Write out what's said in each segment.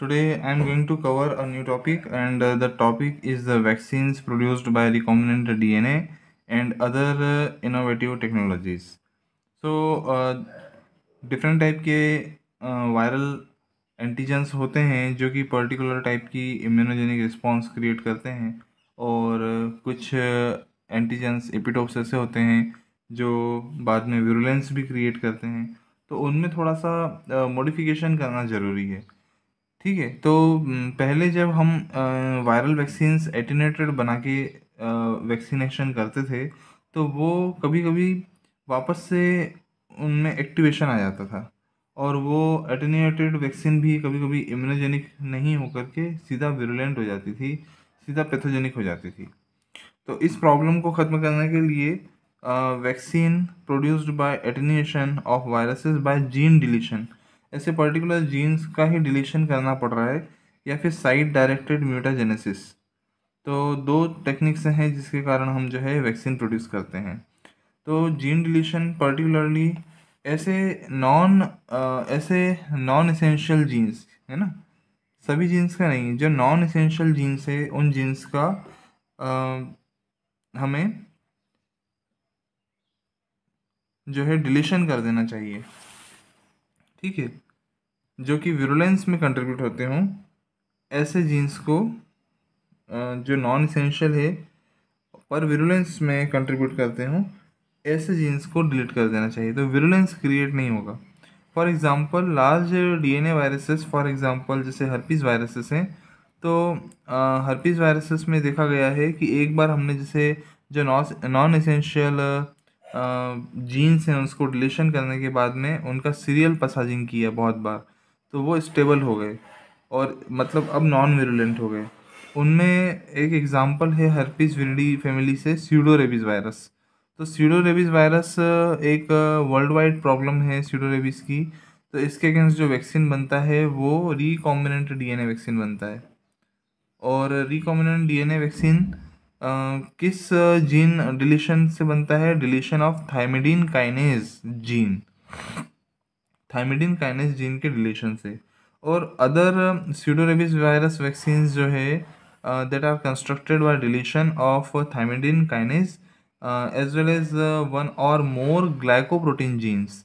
Today I am going to cover a new topic and uh, the topic is the vaccines produced by recombinant DNA and other uh, innovative technologies. So uh, different type ke uh, viral antigens hote hain jo ki particular type ki immunogenic response create karte hain aur uh, kuch uh, antigens epitopes aise hote hain jo baad mein virulence bhi create karte hain to unme thoda sa uh, modification karna zaruri hai ठीक है तो पहले जब हम viral vaccine एटिनेटेड बना के vaccination करते थे तो वो कभी कभी वापस से उनमें एक्टिवेशन आ जाता था और वो एटेनेटेड वैक्सीन भी कभी कभी इम्यूनोजेनिक नहीं होकर के सीधा विरुलेंट हो जाती थी सीधा पैथोजेनिक हो जाती थी तो इस प्रॉब्लम को ख़त्म करने के लिए vaccine produced by attenuation of viruses by gene deletion ऐसे पर्टिकुलर जीन्स का ही डिलीशन करना पड़ रहा है या फिर साइड डायरेक्टेड म्यूटाजेनेसिस तो दो टेक्निक्स हैं जिसके कारण हम जो है वैक्सीन प्रोड्यूस करते हैं तो जीन डिलीशन पर्टिकुलरली ऐसे नॉन ऐसे नॉन इसेंशियल जीन्स है ना सभी जीन्स का नहीं जो नॉन इसेंशियल जीन्स है उन जीन्स का आ, हमें जो है डिलीशन कर देना चाहिए ठीक है जो कि विरुलेंस में कंट्रीब्यूट होते हों ऐसे जीन्स को जो नॉन इसेंशियल है पर विरुलेंस में कंट्रीब्यूट करते हों ऐसे जीन्स को डिलीट कर देना चाहिए तो विरुलेंस क्रिएट नहीं होगा for example large DNA viruses for example जैसे हर्पीज़ वायरसेस हैं तो हर्पीज़ वायरसेस में देखा गया है कि एक बार हमने जैसे जो नॉन नॉन इसेंशियल जीन्स हैं उसको डिलीशन करने के बाद में उनका सीरियल पसाजिंग किया बहुत बार तो वो स्टेबल हो गए और मतलब अब नॉन वेरुलेंट हो गए उनमें एक एग्ज़ाम्पल है हर्पिस विनडी फैमिली से सीडो वायरस तो सीडो वायरस एक वर्ल्ड वाइड प्रॉब्लम है सीडो की तो इसके अगेंस्ट जो वैक्सीन बनता है वो रिकॉम्बिनेंट डीएनए वैक्सीन बनता है और रिकॉम्बिनेंट डीएनए वैक्सीन किस जीन डिलीशन से बनता है deletion of thymidine kinase gene thymidine kinase gene के डिलीशन से और अदर सीडोरेबिस वायरस वैक्सीन जो है that are constructed by deletion of thymidine kinase as well as one or more glycoprotein genes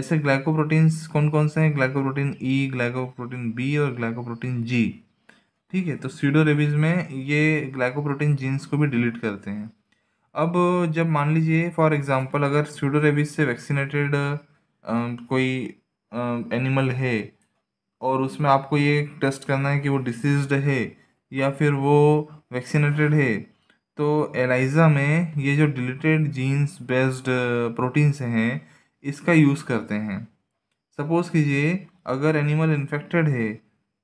ऐसे glycoproteins कौन कौन से हैं ग्लाइकोप्रोटीन ई ग्लाइकोप्रोटीन बी और ग्लाइकोप्रोटीन जी ठीक है तो सीडो रेबीज़ में ये ग्लाइकोप्रोटीन जीन्स को भी डिलीट करते हैं अब जब मान लीजिए फॉर एग्ज़ाम्पल अगर सीडो रेबीज़ से वैक्सीनेटेड कोई एनिमल है और उसमें आपको ये टेस्ट करना है कि वो डिसीज्ड है या फिर वो वैक्सीनेटेड है तो एलाइजा में ये जो डिलीटेड जीन्स बेस्ड प्रोटीन्स हैं इसका यूज़ करते हैं सपोज़ कीजिए अगर एनिमल इन्फेक्टेड है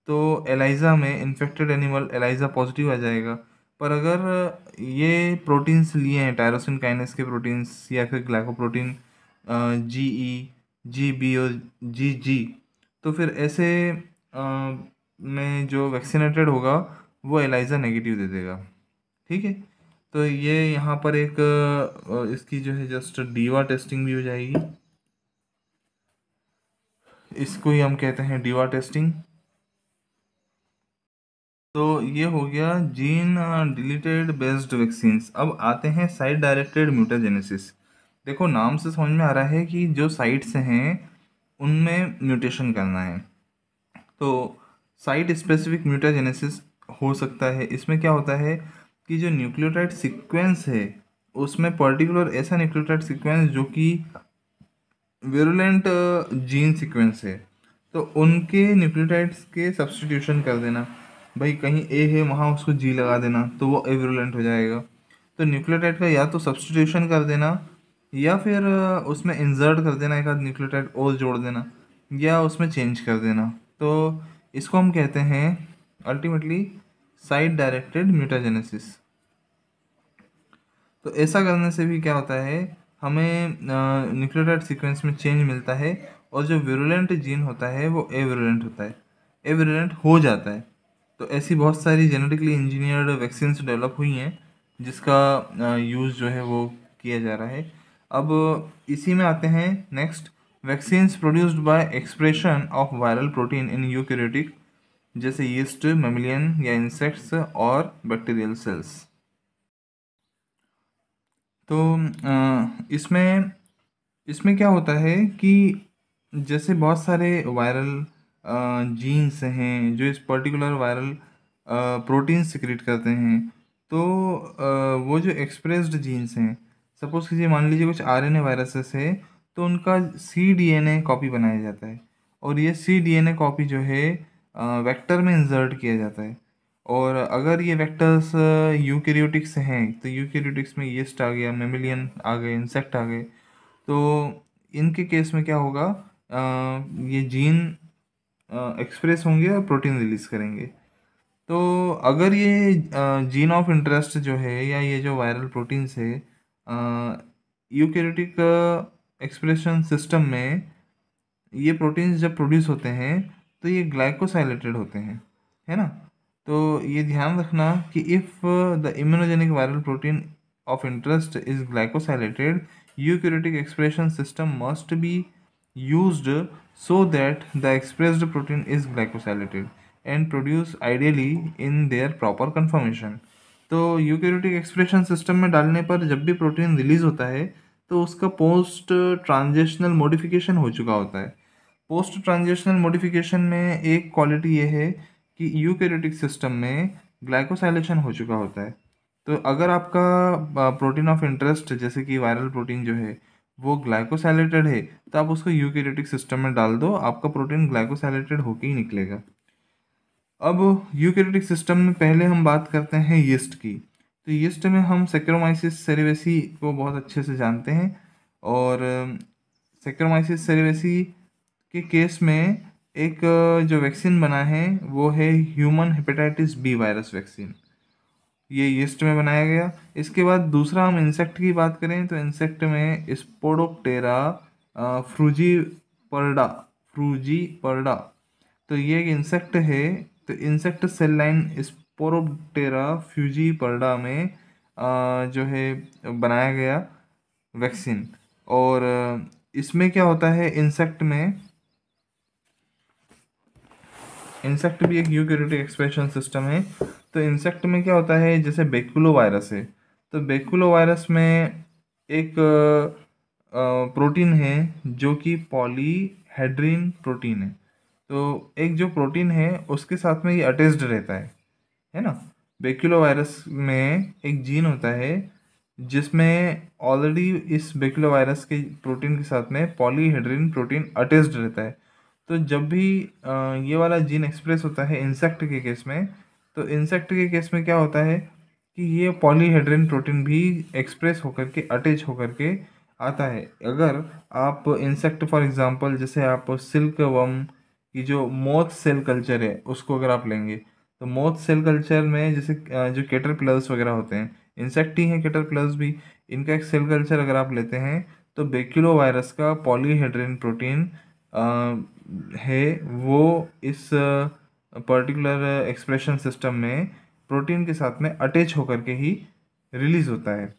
तो एलाइज़ा में इन्फेक्टेड एनिमल एलाइज़ा पॉजिटिव आ जाएगा पर अगर ये प्रोटीन्स लिए हैं टायरोसिन काइनेस के प्रोटीन्स या फिर ग्लाइकोप्रोटीन जी ई जी बी ओ जी जी तो फिर ऐसे में जो वैक्सीनेटेड होगा वो एलाइज़ा नेगेटिव दे देगा ठीक है तो ये यहाँ पर एक इसकी जो है जस्ट डीवा टेस्टिंग भी हो जाएगी इसको ही हम कहते हैं डीवा टेस्टिंग तो ये हो गया जीन डिलीटेड बेस्ड वैक्सीन्स अब आते हैं साइट डायरेक्टेड म्यूटाजेनेसिस देखो नाम से समझ में आ रहा है कि जो साइट्स हैं उनमें म्यूटेशन करना है तो साइट स्पेसिफिक म्यूटाजेनेसिस हो सकता है इसमें क्या होता है कि जो न्यूक्लियोटाइड सीक्वेंस है उसमें पर्टिकुलर ऐसा न्यूक्लियोटाइड सीक्वेंस जो कि वेरुलेंट जीन सीक्वेंस है तो उनके न्यूक्लियोटाइड्स के सब्सटीट्यूशन कर देना भाई कहीं ए है वहाँ उसको जी लगा देना तो वो एवरुलेंट हो जाएगा तो न्यूक्लियोटाइड का या तो सब्सटीट्यूशन कर देना या फिर उसमें इंजर्ट कर देना एक आध न्यूक्लियोटाइड और जोड़ देना या उसमें चेंज कर देना तो इसको हम कहते हैं अल्टीमेटली साइड डायरेक्टेड म्यूटाजेनेसिस तो ऐसा करने से भी क्या होता है हमें न्यूक्लियोटाइड सीक्वेंस में चेंज मिलता है और जो विरुलेंट जीन होता है वो एविरुलेंट होता है एविरुलेंट हो जाता है तो ऐसी बहुत सारी जेनेटिकली इंजीनियर्ड वैक्सीन डेवलप हुई हैं जिसका यूज़ जो है वो किया जा रहा है अब इसी में आते हैं next vaccines produced by expression of viral protein in eukaryotic जैसे यीस्ट मेमिलियन या इंसेक्ट्स और बैक्टीरियल सेल्स तो इसमें इसमें क्या होता है कि जैसे बहुत सारे वायरल जीन्स हैं जो इस पर्टिकुलर वायरल प्रोटीन सिक्रिएट करते हैं तो वो जो एक्सप्रेस्ड जीन्स हैं सपोज़ कीजिए मान लीजिए कुछ आर एन ए वायरसेस है तो उनका C D N A copy बनाया जाता है और ये C D N A copy जो है वेक्टर में इंसर्ट किया जाता है और अगर ये वेक्टर्स यूकेरियोटिक्स हैं तो यूकेरियोटिक्स में येस्ट आ गया मेमिलियन आ गए इंसेक्ट आ गए तो इनके केस में क्या होगा आ, ये जीन एक्सप्रेस होंगे और प्रोटीन रिलीज करेंगे तो अगर ये जीन ऑफ इंटरेस्ट जो है या ये जो वायरल प्रोटीन्स है यूकेरिटिक एक्सप्रेशन सिस्टम में ये प्रोटीन्स जब प्रोड्यूस होते हैं तो ये ग्लाइकोसाइलेटेड होते हैं है ना तो ये ध्यान रखना कि if the immunogenic viral protein of interest is glycosylated eukaryotic expression system must be use so that the expressed protein is glycosylated and produced ideally in their proper conformation तो यूकेरियोटिक एक्सप्रेशन सिस्टम में डालने पर जब भी protein release होता है तो उसका पोस्ट ट्रांजेशनल मॉडिफिकेशन हो चुका होता है पोस्ट ट्रांजेशनल मॉडिफिकेशन में एक क्वालिटी ये है कि यूकेरियोटिक सिस्टम में ग्लाइकोसाइलेशन हो चुका होता है तो अगर आपका प्रोटीन ऑफ इंटरेस्ट जैसे कि वायरल प्रोटीन जो है वो ग्लाइकोसैलेटेड है तो आप उसको यूकेरेटिक सिस्टम में डाल दो आपका प्रोटीन ग्लाइकोसैलेटेड होके ही निकलेगा अब यूकेरेटिक सिस्टम में पहले हम बात करते हैं यस्ट की तो यस्ट में हम सेक्रोमाइसिस सेरेवेसी को बहुत अच्छे से जानते हैं और सेक्रोमाइसिस सेरेवेसी के केस में एक जो वैक्सीन बना है वो है human hepatitis B virus vaccine ये यीस्ट में बनाया गया इसके बाद दूसरा हम इंसेक्ट की बात करें तो इंसेक्ट में स्पोडोप्टेरा फ्रूजी परडा फ्रूजी परडा तो ये एक इंसेक्ट है तो insect cell line Spodoptera frugiperda में आ, जो है बनाया गया वैक्सीन और इसमें क्या होता है इंसेक्ट में इंसेक्ट भी एक यूक्यूरिटी एक्सप्रेशन सिस्टम है तो इंसेक्ट में क्या होता है जैसे बेक्यूलो वायरस है तो बेकुलो वायरस में एक प्रोटीन है जो कि पॉलीहेड्रिन प्रोटीन है तो एक जो प्रोटीन है उसके साथ में ये अटैच्ड रहता है है ना बेक्यूलो वायरस में एक जीन होता है जिसमें ऑलरेडी इस बेक्यूलो वायरस के प्रोटीन के साथ में पॉलीहेड्रिन प्रोटीन अटैच्ड रहता है तो जब भी ये वाला जीन एक्सप्रेस होता है इंसेक्ट के केस में तो इंसेक्ट के केस में क्या होता है कि ये पॉलीहेड्रन प्रोटीन भी एक्सप्रेस होकर के अटैच होकर के आता है अगर आप इंसेक्ट फॉर एग्जांपल जैसे आप सिल्क वम की जो मोथ सेल कल्चर है उसको अगर आप लेंगे तो मोथ सेल कल्चर में जैसे जो केटर प्लस वगैरह होते हैं इंसेक्ट ही हैं केटर प्लस भी इनका एक सेल कल्चर अगर आप लेते हैं तो बेक्यूलो वायरस का पॉलीहाइड्रेन प्रोटीन है वो इस पर्टिकुलर एक्सप्रेशन सिस्टम में प्रोटीन के साथ में अटैच होकर के ही रिलीज़ होता है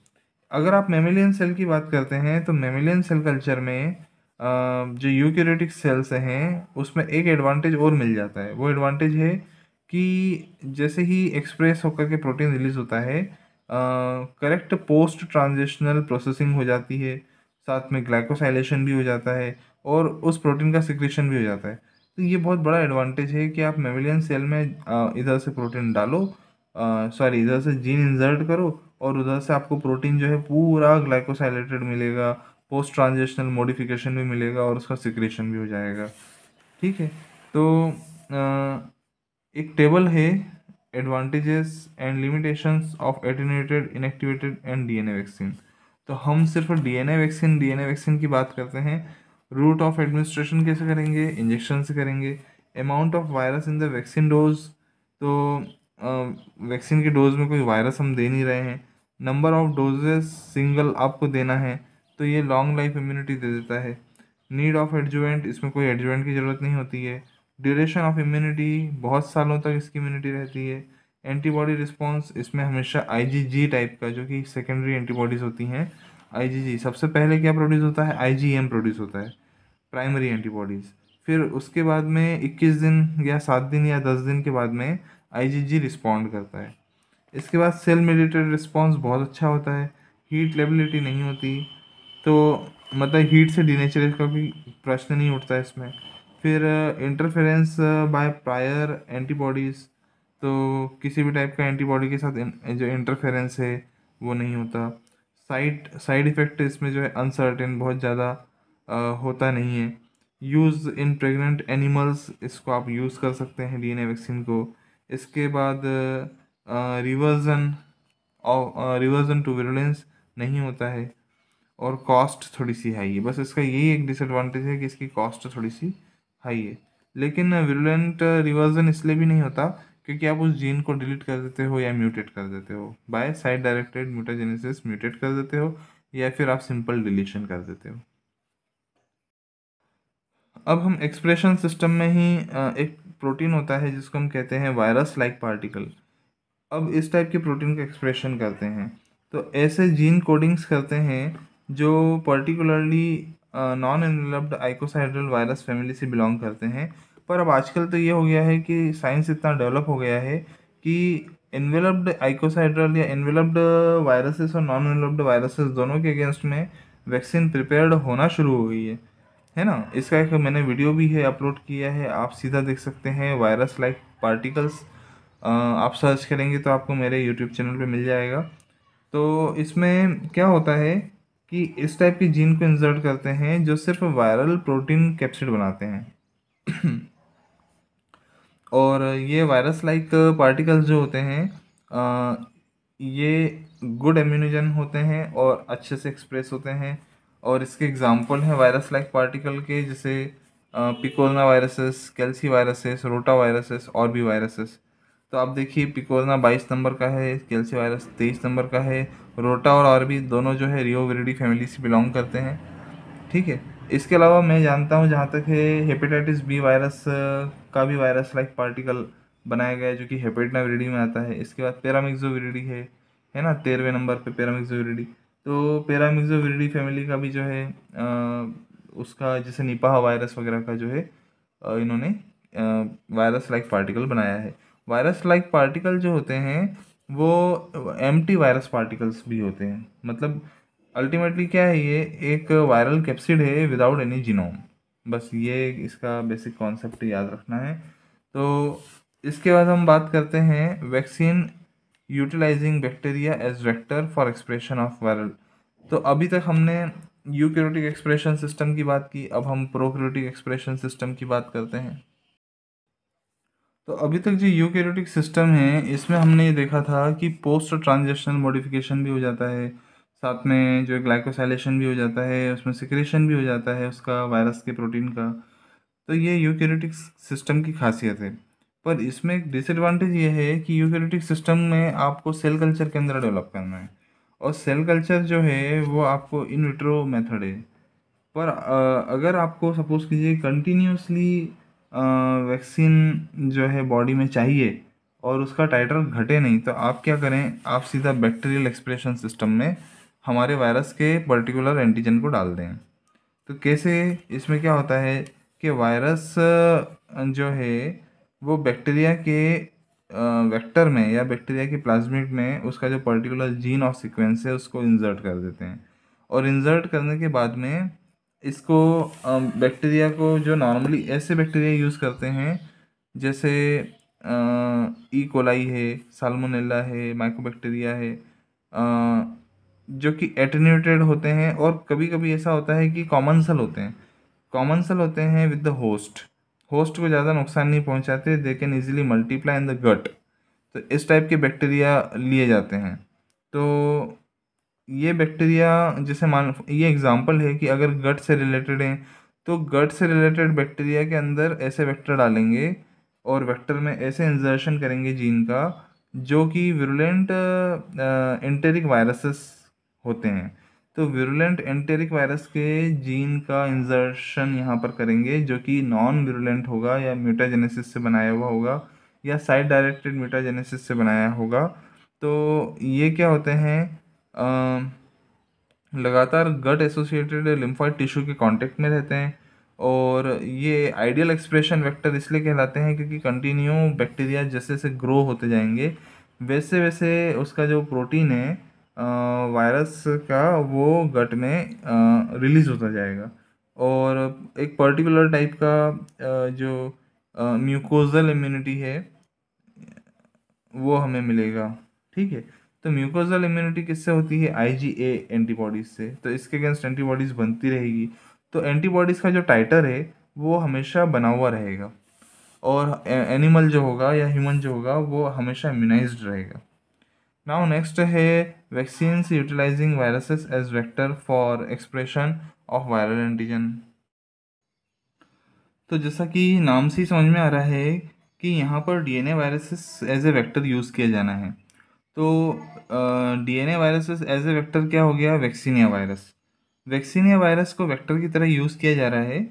अगर आप मेमिलियन सेल की बात करते हैं तो मेमिलियन सेल कल्चर में जो यूक्योरेटिक सेल्स हैं उसमें एक एडवांटेज और मिल जाता है वो एडवांटेज है कि जैसे ही एक्सप्रेस होकर के प्रोटीन रिलीज़ होता है करेक्ट पोस्ट ट्रांजिशनल प्रोसेसिंग हो जाती है साथ में ग्लाइकोसाइलेशन भी हो जाता है और उस प्रोटीन का सिक्रेशन भी हो जाता है तो ये बहुत बड़ा एडवांटेज है कि आप मेमिलियन सेल में इधर से प्रोटीन डालो सॉरी इधर से जीन इंजर्ट करो और उधर से आपको प्रोटीन जो है पूरा ग्लाइकोसाइलेटेड मिलेगा पोस्ट ट्रांजेशनल मॉडिफिकेशन भी मिलेगा और उसका सिक्रेशन भी हो जाएगा ठीक है तो आ, एक टेबल है advantages and limitations of attenuated inactivated and DNA vaccine तो हम सिर्फ डीएनए वैक्सीन डीएनए वैक्सीन की बात करते हैं रूट ऑफ एडमिनिस्ट्रेशन कैसे करेंगे इंजेक्शन से करेंगे amount of virus in the vaccine dose तो वैक्सीन के डोज में कोई वायरस हम दे नहीं रहे हैं नंबर ऑफ डोजेस सिंगल आपको देना है तो ये लॉन्ग लाइफ इम्यूनिटी दे देता है नीड ऑफ एडजुवेंट इसमें कोई एडजुवेंट की ज़रूरत नहीं होती है ड्यूरेशन ऑफ इम्यूनिटी बहुत सालों तक इसकी इम्यूनिटी रहती है एंटीबॉडी रिस्पॉन्स इसमें हमेशा आई टाइप का जो कि सेकेंडरी एंटीबॉडीज़ होती हैं आईजीजी सबसे पहले क्या प्रोड्यूस होता है आईजीएम प्रोड्यूस होता है प्राइमरी एंटीबॉडीज़ फिर उसके बाद में 21 दिन या सात दिन या दस दिन के बाद में आईजीजी रिस्पॉन्ड करता है इसके बाद सेल मेडिटेड रिस्पॉन्स बहुत अच्छा होता है हीट लेबिलिटी नहीं होती तो मतलब हीट से डिनेचर का भी प्रश्न नहीं उठता है इसमें फिर इंटरफेरेंस बाय प्रायर एंटीबॉडीज़ तो किसी भी टाइप का एंटीबॉडी के साथ जो इंटरफेरेंस है वो नहीं होता साइड साइड इफ़ेक्ट इसमें जो है अनसर्टेन बहुत ज़्यादा होता नहीं है यूज़ इन प्रेग्नेंट एनिमल्स इसको आप यूज़ कर सकते हैं डीएनए वैक्सीन को इसके बाद रिवर्जन रिवर्जन टू वेलेंस नहीं होता है और कॉस्ट थोड़ी सी हाई है बस इसका यही एक डिसएडवांटेज है कि इसकी कॉस्ट थोड़ी सी हाई है लेकिन विरोलेंट रिवर्जन इसलिए भी नहीं होता क्योंकि आप उस जीन को डिलीट कर देते हो या म्यूटेट कर देते हो by site directed mutagenesis mutate कर देते हो या फिर आप सिंपल डिलीशन कर देते हो अब हम एक्सप्रेशन सिस्टम में ही एक प्रोटीन होता है जिसको हम कहते हैं वायरस लाइक पार्टिकल अब इस टाइप के प्रोटीन का एक्सप्रेशन करते हैं तो ऐसे जीन कोडिंग्स करते हैं जो particularly non enveloped icosahedral virus family से बिलोंग करते हैं पर अब आजकल तो ये हो गया है कि साइंस इतना डेवलप हो गया है कि इन्वेलप्ड आइकोसाइड्रल या इन्वेलप्ड वायरसेस और नॉन इन्वेलप्ड वायरसेस दोनों के अगेंस्ट में वैक्सीन प्रिपेयर्ड होना शुरू हो गई है है ना इसका एक मैंने वीडियो भी है अपलोड किया है आप सीधा देख सकते हैं वायरस लाइक पार्टिकल्स आप सर्च करेंगे तो आपको मेरे यूट्यूब चैनल पर मिल जाएगा तो इसमें क्या होता है कि इस टाइप की जीन को इंसर्ट करते हैं जो सिर्फ वायरल प्रोटीन कैप्सिड बनाते हैं और ये वायरस लाइक पार्टिकल्स जो होते हैं ये गुड इम्यूनिजन होते हैं और अच्छे से एक्सप्रेस होते हैं और इसके एग्जाम्पल हैं वायरस लाइक पार्टिकल के जैसे picorna viruses calici viruses rota viruses और भी वायरसेस तो आप देखिए पिकोलना बाईस नंबर का है कैल्सी वायरस तेईस नंबर का है रोटा और और भी दोनों जो है वेरिडी फैमिली से बिलोंग करते हैं ठीक है इसके अलावा मैं जानता हूँ जहाँ तक है हेपेटाइटिस बी वायरस का भी वायरस लाइक पार्टिकल बनाया गया है जो कि हेपेटना विरिडी में आता है इसके बाद विरिडी है है ना तेरहवें नंबर पे विरिडी तो विरिडी फैमिली का भी जो है आ, उसका जैसे निपाह वायरस वगैरह का जो है इन्होंने वायरस लाइक पार्टिकल बनाया है वायरस लाइक पार्टिकल जो होते हैं वो एम वायरस पार्टिकल्स भी होते हैं मतलब अल्टीमेटली क्या है ये एक वायरल कैप्सिड है विदाउट एनी जीनोम बस ये इसका बेसिक कॉन्सेप्ट याद रखना है तो इसके बाद हम बात करते हैं vaccine utilising bacteria as vector for expression of viral तो अभी तक हमने यूक्रियोटिक एक्सप्रेशन सिस्टम की बात की अब हम प्रोक्योटिक एक्सप्रेशन सिस्टम की बात करते हैं तो अभी तक जो यूक्रियोटिक सिस्टम है इसमें हमने ये देखा था कि पोस्ट ट्रांजेक्शनल मॉडिफिकेशन भी हो जाता है साथ में जो ग्लाइकोसाइलेशन भी हो जाता है उसमें सिक्रेशन भी हो जाता है उसका वायरस के प्रोटीन का तो ये यूकेरेटिक सिस्टम की खासियत है पर इसमें एक डिसएडवांटेज ये है कि यूकेरेटिक सिस्टम में आपको सेल कल्चर के अंदर डेवलप करना है और सेल कल्चर जो है वो आपको इन विट्रो मेथड है पर अगर आपको सपोज़ कीजिए कंटिन्यूसली वैक्सीन जो है बॉडी में चाहिए और उसका टाइटर घटे नहीं तो आप क्या करें आप सीधा बैक्टीरियल एक्सप्रेशन सिस्टम में हमारे वायरस के पर्टिकुलर एंटीजन को डाल दें तो कैसे इसमें क्या होता है कि वायरस जो है वो बैक्टीरिया के वेक्टर में या बैक्टीरिया के प्लाज्मिक में उसका जो पर्टिकुलर जीन ऑफ सीक्वेंस है उसको इंजर्ट कर देते हैं और इंजर्ट करने के बाद में इसको बैक्टीरिया को जो नॉर्मली ऐसे बैक्टीरिया यूज़ करते हैं जैसे ई कोलाई e. है सालमोनेला है माइकोबैक्टीरिया है जो कि एटेन्यूटेड होते हैं और कभी कभी ऐसा होता है कि कॉमन सल होते हैं कॉमन सल होते हैं विद द होस्ट होस्ट को ज़्यादा नुकसान नहीं पहुंचाते they can easily multiply in the gut तो इस टाइप के बैक्टीरिया लिए जाते हैं तो ये बैक्टीरिया जैसे मान ये एग्ज़ाम्पल है कि अगर गट से रिलेटेड हैं तो गट से रिलेटेड बैक्टीरिया के अंदर ऐसे वेक्टर डालेंगे और वेक्टर में ऐसे इंजर्शन करेंगे जीन का जो कि विरुलेंट इंटेरिक वायरसेस होते हैं तो विरुलेंट एंटेरिक वायरस के जीन का इंजर्शन यहाँ पर करेंगे जो कि नॉन विरुलेंट होगा या म्यूटाजेनेसिस से बनाया हुआ होगा या साइड डायरेक्टेड म्यूटाजेनेसिस से बनाया होगा तो ये क्या होते हैं लगातार गट एसोसिएटेड लिम्फॉइड टिश्यू के कांटेक्ट में रहते हैं और ये आइडियल एक्सप्रेशन वेक्टर इसलिए कहलाते हैं क्योंकि कंटिन्यू बैक्टीरिया जैसे जैसे ग्रो होते जाएंगे वैसे वैसे उसका जो प्रोटीन है वायरस का वो गट में रिलीज़ होता जाएगा और एक पर्टिकुलर टाइप का जो म्यूकोजल इम्यूनिटी है वो हमें मिलेगा ठीक है तो म्यूकोजल इम्यूनिटी किससे होती है आईजीए एंटीबॉडीज़ से तो इसके अगेंस्ट एंटीबॉडीज़ बनती रहेगी तो एंटीबॉडीज़ का जो टाइटर है वो हमेशा बना हुआ रहेगा और एनिमल जो होगा या ह्यूमन जो होगा वो हमेशा इम्यूनाइज्ड रहेगा नाउ नेक्स्ट है vaccine utilising viruses as vector for expression of viral antigen तो जैसा कि नाम से ही समझ में आ रहा है कि यहाँ पर DNA viruses as a vector use किया जाना है तो DNA viruses as a vector क्या हो गया वैक्सीनिया वायरस वैक्सीनिया वायरस को वेक्टर की तरह यूज़ किया जा रहा है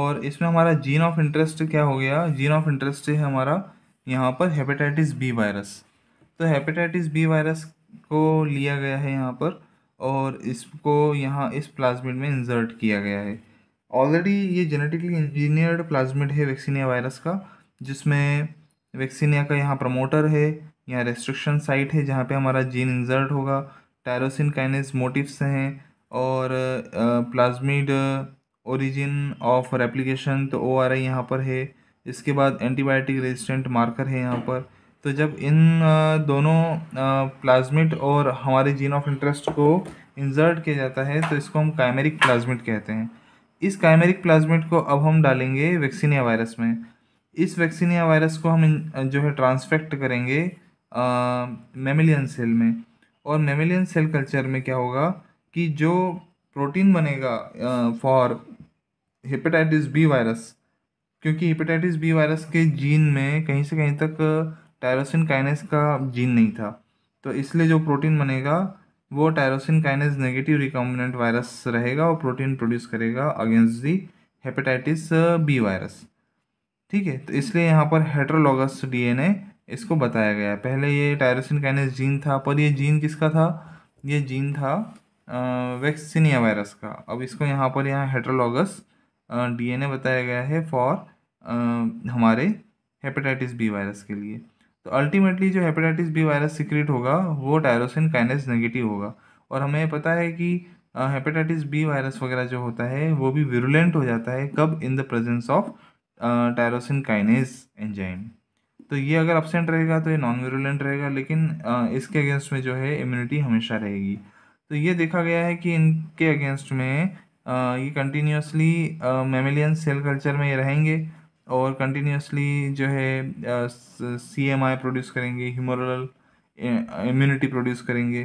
और इसमें हमारा जीन ऑफ इंटरेस्ट क्या हो गया जीन ऑफ इंटरेस्ट है हमारा यहाँ पर हेपेटाइटिस बी वायरस तो हेपेटाइटिस बी वायरस को लिया गया है यहाँ पर और इसको यहाँ इस प्लाज्मिड में इंसर्ट किया गया है ऑलरेडी ये जेनेटिकली इंजीनियर्ड प्लाज्मिड है वैक्सीनिया वायरस का जिसमें वैक्सीनिया का यहाँ प्रमोटर है यहाँ रेस्ट्रिक्शन साइट है जहाँ पे हमारा जीन इंसर्ट होगा टायरोसिन काइनेस मोटिवस हैं और प्लाज्मिड ओरिजिन ऑफ रेप्लीकेशन तो ओ आर आई यहाँ पर है इसके बाद एंटीबायोटिक रेजिस्टेंट मार्कर है यहाँ पर तो जब इन दोनों प्लाज्मिट और हमारे जीन ऑफ इंटरेस्ट को इंजर्ट किया जाता है तो इसको हम काइमेरिक प्लाज्मिट कहते हैं इस काइमेरिक प्लाज्मिट को अब हम डालेंगे वैक्सीनिया वायरस में इस वैक्सीनिया वायरस को हम जो है ट्रांसफेक्ट करेंगे मेमिलियन सेल में और मेमिलियन सेल कल्चर में क्या होगा कि जो प्रोटीन बनेगा फॉर हेपेटाइटिस बी वायरस क्योंकि हेपेटाइटिस बी वायरस के जीन में कहीं से कहीं तक टायरोसिन काइनेस का जीन नहीं था तो इसलिए जो प्रोटीन बनेगा वो tyrosine kinase negative recombinant virus रहेगा और प्रोटीन प्रोड्यूस करेगा against the hepatitis B virus ठीक है तो इसलिए यहाँ पर हेट्रोलॉगस डीएनए इसको बताया गया है पहले ये टायरोसिन काइनेस जीन था पर ये जीन किसका था ये जीन था वैक्सीनिया uh, वायरस का अब इसको यहाँ पर यहाँ हेट्रोलॉगस डीएनए uh, बताया गया है फॉर uh, हमारे हेपेटाइटिस बी वायरस के लिए तो अल्टीमेटली जो हेपेटाइटिस बी वायरस सिक्रेट होगा वो टायरोसिन काइनेस नेगेटिव होगा और हमें पता है कि हेपेटाइटिस बी वायरस वगैरह जो होता है वो भी विरुलेंट हो जाता है कब in the presence of tyrosine kinase enzyme तो ये अगर अपसेंट रहेगा तो ये नॉन विरुलेंट रहेगा लेकिन आ, इसके अगेंस्ट में जो है इम्यूनिटी हमेशा रहेगी तो ये देखा गया है कि इनके अगेंस्ट में आ, ये कंटिन्यूसली मेमिलियन सेल कल्चर में ये रहेंगे और कंटिन्यूसली जो है सी एम आई प्रोड्यूस करेंगे ह्यूमरल इम्यूनिटी प्रोड्यूस करेंगे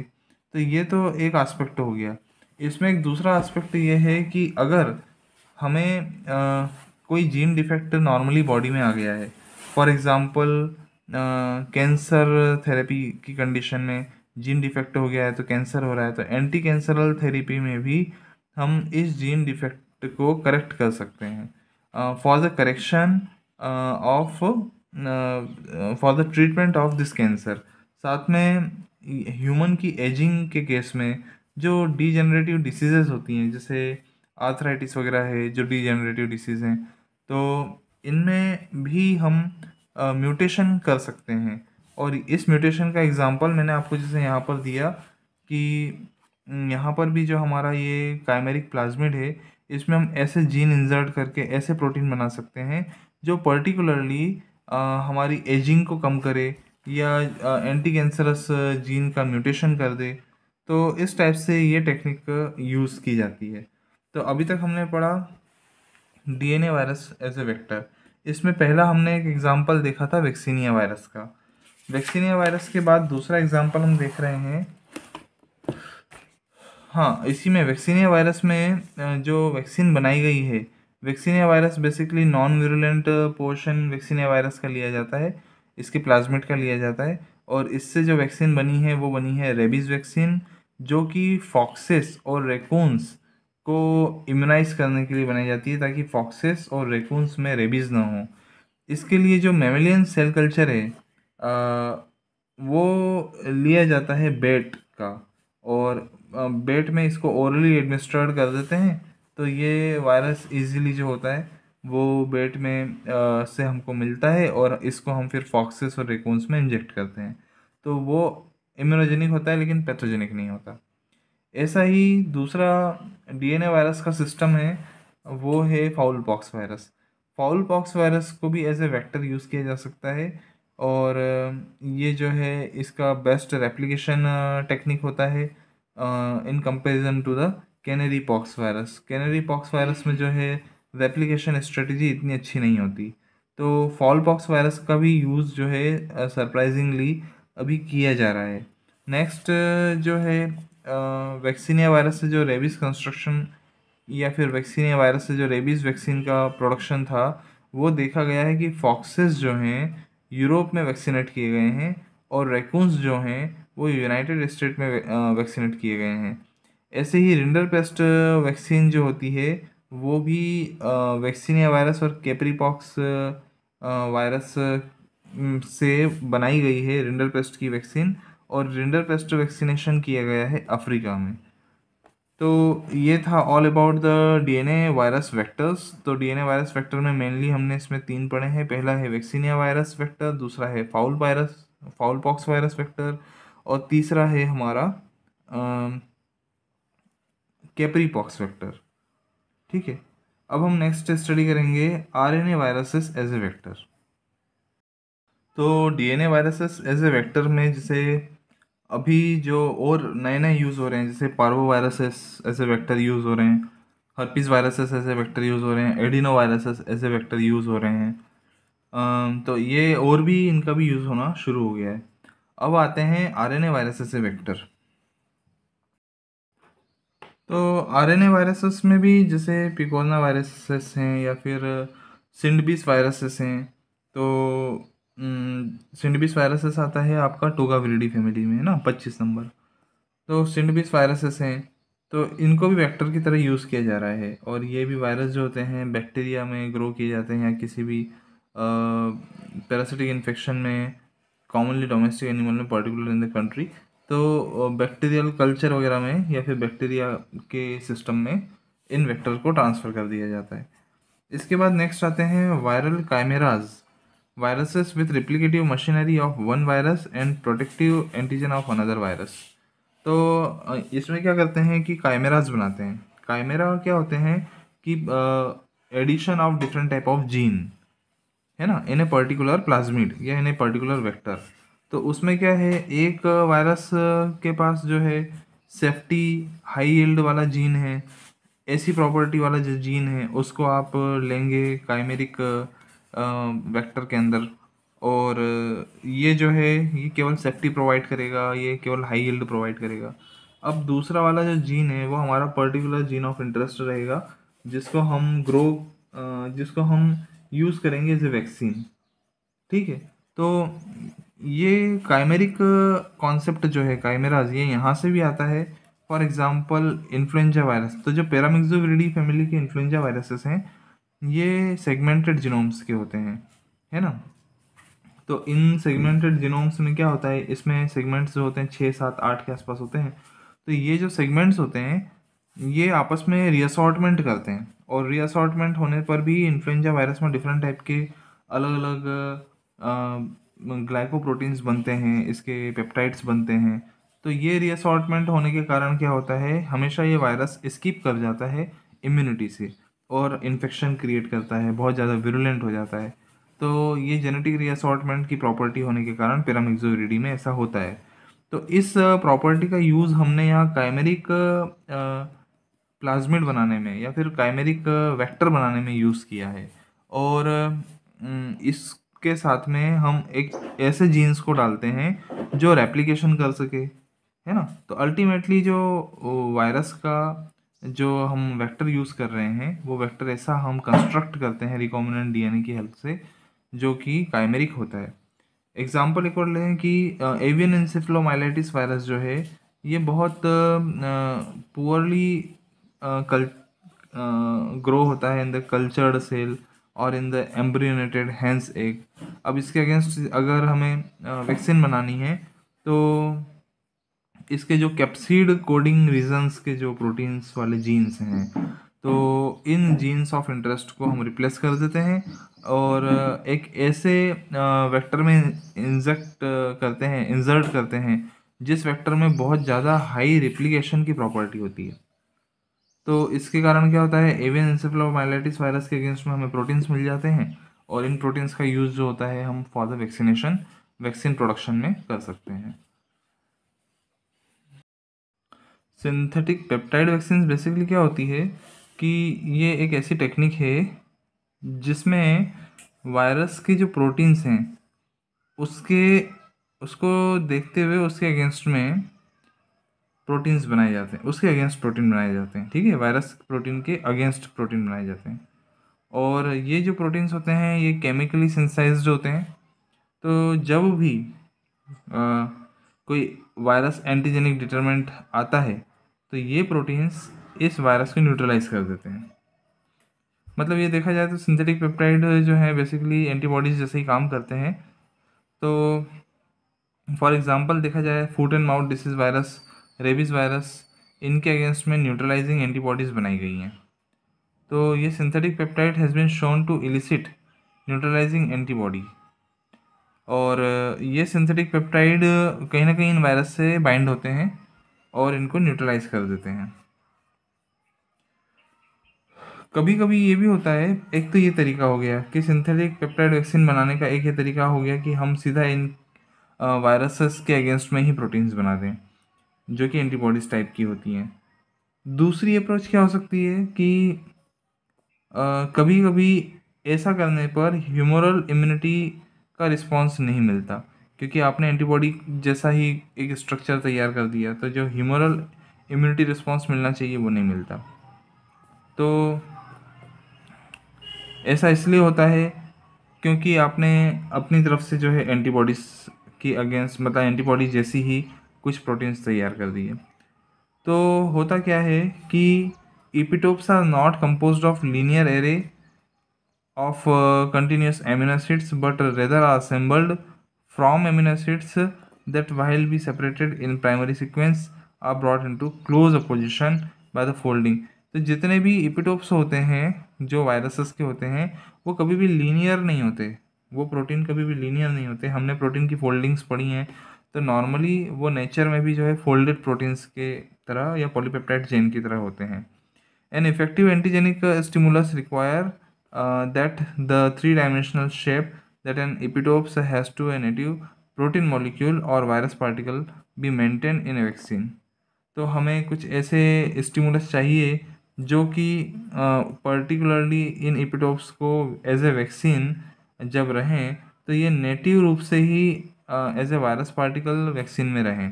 तो ये तो एक आस्पेक्ट हो गया इसमें एक दूसरा आस्पेक्ट ये है कि अगर हमें आ, कोई जीन डिफेक्ट नॉर्मली बॉडी में आ गया है फॉर एग्ज़ाम्पल कैंसर थेरेपी की कंडीशन में जीन डिफेक्ट हो गया है तो कैंसर हो रहा है तो एंटी कैंसरल थेरेपी में भी हम इस जीन डिफेक्ट को करेक्ट कर सकते हैं Uh, for the correction uh, of for the treatment of this cancer साथ में ह्यूमन की एजिंग के केस में जो जनरेटिव डिसीजेज होती हैं जैसे आर्थराइटिस वगैरह है जो जनरेटिव डिसीज़ हैं तो इनमें भी हम म्यूटेशन uh, कर सकते हैं और इस म्यूटेशन का एग्ज़ाम्पल मैंने आपको जैसे यहाँ पर दिया कि यहाँ पर भी जो हमारा ये काइमेरिक प्लाज्मिड है इसमें हम ऐसे जीन इंजर्ट करके ऐसे प्रोटीन बना सकते हैं जो पर्टिकुलरली हमारी एजिंग को कम करे या एंटी कैंसरस जीन का म्यूटेशन कर दे तो इस टाइप से ये टेक्निक यूज़ की जाती है तो अभी तक हमने पढ़ा DNA virus as a vector इसमें पहला हमने एक एग्ज़ाम्पल देखा था वैक्सीनिया वायरस का वैक्सीनिया वायरस के बाद दूसरा एग्ज़ाम्पल हम देख रहे हैं हाँ इसी में वैक्सीनिया वायरस में जो वैक्सीन बनाई गई है vaccinia virus basically non virulent portion vaccinia virus का लिया जाता है इसके प्लाज्मेट का लिया जाता है और इससे जो वैक्सीन बनी है वो बनी है रेबीज़ वैक्सीन जो कि फॉक्सेस और रेकून्स को इम्यूनाइज करने के लिए बनाई जाती है ताकि फॉक्सेस और रेकून्स में रेबीज़ ना हो इसके लिए जो मेमिलियन सेल कल्चर है आ, वो लिया जाता है बेट का और बेट में इसको ओरली एडमिनिस्ट्रेट कर देते हैं तो ये वायरस इजीली जो होता है वो बेट में आ, से हमको मिलता है और इसको हम फिर फॉक्सेस और रेकूंस में इंजेक्ट करते हैं तो वो इम्यूनोजेनिक होता है लेकिन पैथोजेनिक नहीं होता ऐसा ही दूसरा डीएनए वायरस का सिस्टम है वो है fowl pox virus fowl pox virus को भी एज ए वैक्टर यूज़ किया जा सकता है और ये जो है इसका बेस्ट रेप्लिकेशन टेक्निक होता है in comparison to the canary pox virus canary pox virus में जो है रेप्लिकेशन स्ट्रेटजी इतनी अच्छी नहीं होती तो फॉल पॉक्स वायरस का भी यूज़ जो है सरप्राइजिंगली uh, अभी किया जा रहा है नेक्स्ट uh, जो है वैक्सीनिया uh, वायरस से जो रेबीज़ कंस्ट्रक्शन या फिर वैक्सीनिया वायरस से जो रेबीज़ वैक्सीन का प्रोडक्शन था वो देखा गया है कि फॉक्सेस जो हैं यूरोप में वैक्सीनेट किए गए हैं और रेकूंस जो हैं वो यूनाइटेड स्टेट में वैक्सीनेट किए गए हैं ऐसे ही रिंडर पेस्ट वैक्सीन जो होती है वो भी वैक्सीनिया वायरस और कैपरीपॉक्स वायरस से बनाई गई है रिंडर पेस्ट की वैक्सीन और रिंडर पेस्ट वैक्सीनेशन किया गया है अफ्रीका में तो ये था all about the DNA virus vectors तो डीएनए वायरस वेक्टर में मेनली हमने इसमें तीन पढ़े हैं पहला है वैक्सीनिया वायरस वेक्टर दूसरा है fowl virus fowl pox virus vector और तीसरा है हमारा कैपरी पॉक्स वैक्टर ठीक है अब हम नेक्स्ट स्टडी करेंगे RNA viruses as a vector तो DNA viruses as a vector में जैसे अभी जो और नए नए यूज़ हो रहे हैं जैसे parvo viruses as a vector use हो रहे हैं herpes viruses as a vector use हो रहे हैं adeno viruses as a vector use हो रहे हैं तो ये और भी इनका भी यूज़ होना शुरू हो गया है अब आते हैं आरएनए वायरसेस से वेक्टर तो आरएनए वायरसेस में भी जैसे पिकोना वायरसेस हैं या फिर सिंडबिस वायरसेस हैं तो सिंडबिस वायरसेस आता है आपका टोगाविरिडी फैमिली में है ना पच्चीस नंबर तो सिंडबिस वायरसेस हैं तो इनको भी वेक्टर की तरह यूज़ किया जा रहा है और ये भी वायरस जो होते हैं बैक्टीरिया में ग्रो किए जाते हैं या किसी भी पैरासिटिक इन्फेक्शन में कॉमनली डोमेस्टिक एनिमल में पर्टिकुलर इन द कंट्री तो बैक्टीरियल कल्चर वगैरह में या फिर बैक्टीरिया के सिस्टम में इन वेक्टर को ट्रांसफ़र कर दिया जाता है इसके बाद नेक्स्ट आते हैं viral chimeras viruses with replicative machinery of one virus and protective antigen of another virus तो इसमें क्या करते हैं कि काइमेराज बनाते हैं कैमेरा क्या होते हैं कि addition of different type of gene है ना इन ए पर्टिकुलर प्लाज्मिड या इन ए पर्टिकुलर वेक्टर तो उसमें क्या है एक वायरस uh, के पास जो है सेफ्टी हाई एल्ड वाला जीन है ऐसी प्रॉपर्टी वाला जो जीन है उसको आप लेंगे काइमेरिक वेक्टर uh, uh, के अंदर और ये जो है ये केवल सेफ्टी प्रोवाइड करेगा ये केवल हाई एल्ड प्रोवाइड करेगा अब दूसरा वाला जो जीन है वो हमारा पर्टिकुलर जीन ऑफ इंटरेस्ट रहेगा जिसको हम ग्रो जिसको हम यूज़ करेंगे एज ए वैक्सीन ठीक है तो ये काइमेरिक कॉन्सेप्ट uh, जो है काइमेराज ये यहाँ से भी आता है फॉर एग्ज़ाम्पल इन्फ्लुएंजा वायरस तो जो पैरामिक्सोविडी फैमिली के इन्फ्लुएंजा वायरसेस हैं ये सेगमेंटेड जिनोम्स के होते हैं है ना तो इन सेगमेंटेड जिनोम्स में क्या होता है इसमें सेगमेंट्स जो होते हैं छः सात आठ के आसपास होते हैं तो ये जो सेगमेंट्स होते हैं ये आपस में रिअसॉर्टमेंट करते हैं और रीअसॉर्टमेंट होने पर भी इन्फ्लुएंजा वायरस में डिफरेंट टाइप के अलग अलग ग्लाइकोप्रोटीन्स बनते हैं इसके पेप्टाइड्स बनते हैं तो ये रीअसॉर्टमेंट होने के कारण क्या होता है हमेशा ये वायरस स्किप कर जाता है इम्यूनिटी से और इन्फेक्शन क्रिएट करता है बहुत ज़्यादा विरुलेंट हो जाता है तो ये जेनेटिक रीअसॉर्टमेंट की प्रॉपर्टी होने के कारण पेरामिक्जोरिडी में ऐसा होता है तो इस प्रॉपर्टी का यूज़ हमने यहाँ काइमेरिक प्लाज्मिड बनाने में या फिर काइमेरिक वेक्टर बनाने में यूज़ किया है और इसके साथ में हम एक ऐसे जीन्स को डालते हैं जो रेप्लिकेशन कर सके है ना तो अल्टीमेटली जो वायरस का जो हम वेक्टर यूज़ कर रहे हैं वो वेक्टर ऐसा हम कंस्ट्रक्ट करते हैं रिकॉमिनेंट डीएनए की हेल्प से जो कि काइमेरिक होता है एग्जाम्पल एक और लें कि एवियन इंसेफ्लोमाइलाइटिस वायरस जो है ये बहुत पुअरली कल ग्रो होता है इन द कल्चर्ड सेल और in the embryonated hen's egg अब इसके अगेंस्ट अगर हमें वैक्सीन बनानी है तो इसके जो कैप्सीड कोडिंग रीजन्स के जो प्रोटीन्स वाले जीन्स हैं तो इन जीन्स ऑफ इंटरेस्ट को हम रिप्लेस कर देते हैं और एक ऐसे वेक्टर में इंजेक्ट करते हैं इंजर्ट करते हैं जिस वेक्टर में बहुत ज़्यादा हाई रिप्लीकेशन की प्रॉपर्टी होती है तो इसके कारण क्या होता है एवियन इंसेफ्लोमाइलाइटिस वायरस के अगेंस्ट में हमें प्रोटीन्स मिल जाते हैं और इन प्रोटीन्स का यूज़ जो होता है हम for the vaccination vaccine production में कर सकते हैं सिंथेटिक पेप्टाइड वैक्सीन बेसिकली क्या होती है कि ये एक ऐसी टेक्निक है जिसमें वायरस की जो प्रोटीन्स हैं उसके उसको देखते हुए उसके अगेंस्ट में प्रोटीन्स बनाए जाते हैं उसके अगेंस्ट प्रोटीन बनाए जाते हैं ठीक है वायरस प्रोटीन के अगेंस्ट प्रोटीन बनाए जाते हैं और ये जो प्रोटीन्स होते हैं ये केमिकली सेंसाइज होते हैं तो जब भी आ, कोई वायरस एंटीजेनिक डिटर्मेंट आता है तो ये प्रोटीन्स इस वायरस को न्यूट्रलाइज कर देते हैं मतलब ये देखा जाए तो सिंथेटिक पेप्टाइड जो है बेसिकली एंटीबॉडीज जैसे ही काम करते हैं तो फॉर एग्ज़ाम्पल देखा जाए foot and mouth disease virus rabies virus इनके अगेंस्ट में न्यूट्रलाइजिंग एंटीबॉडीज़ बनाई गई हैं तो ये synthetic peptide has been shown to elicit neutralising antibody और uh, ये सिंथेटिक पेप्टाइड uh, कहीं ना कहीं इन वायरस से बाइंड होते हैं और इनको न्यूट्रलाइज कर देते हैं कभी कभी ये भी होता है एक तो ये तरीका हो गया कि सिंथेटिक पेप्टाइड वैक्सीन बनाने का एक ये तरीका हो गया कि हम सीधा इन वायरसेस uh, के अगेंस्ट में ही प्रोटीन्स बना दें जो कि एंटीबॉडीज़ टाइप की होती हैं दूसरी अप्रोच क्या हो सकती है कि आ, कभी कभी ऐसा करने पर ह्यूमरल इम्यूनिटी का रिस्पांस नहीं मिलता क्योंकि आपने एंटीबॉडी जैसा ही एक स्ट्रक्चर तैयार कर दिया तो जो ह्यूमरल इम्यूनिटी रिस्पांस मिलना चाहिए वो नहीं मिलता तो ऐसा इसलिए होता है क्योंकि आपने अपनी तरफ से जो है एंटीबॉडीज़ की अगेंस्ट मतलब एंटीबॉडी जैसी ही कुछ प्रोटीन्स तैयार कर दिए तो होता क्या है कि epitopes are not compose of linear array of continuous amino acids but rather are assembled from amino acids while be separated in primary sequence are brought into close apposition by the folding तो जितने भी इपिटोप्स होते हैं जो viruses के होते हैं वो कभी भी लीनियर नहीं होते वो प्रोटीन कभी भी लीनियर नहीं होते हमने प्रोटीन की फोल्डिंग्स पढ़ी हैं तो नॉर्मली वो नेचर में भी जो है फोल्डेड प्रोटीन्स के तरह या पॉलीपेप्टाइड जेन की तरह होते हैं an effective antigenic stimulus require that the three dimensional shape that an epitopes has to a native protein molecule और virus particle be maintain in a vaccine तो हमें कुछ ऐसे स्टिमुलस चाहिए जो कि पर्टिकुलरली uh, इन एपिटोप्स को एज ए वैक्सीन जब रहें तो ये नेटिव रूप से ही as a virus particle vaccine में रहें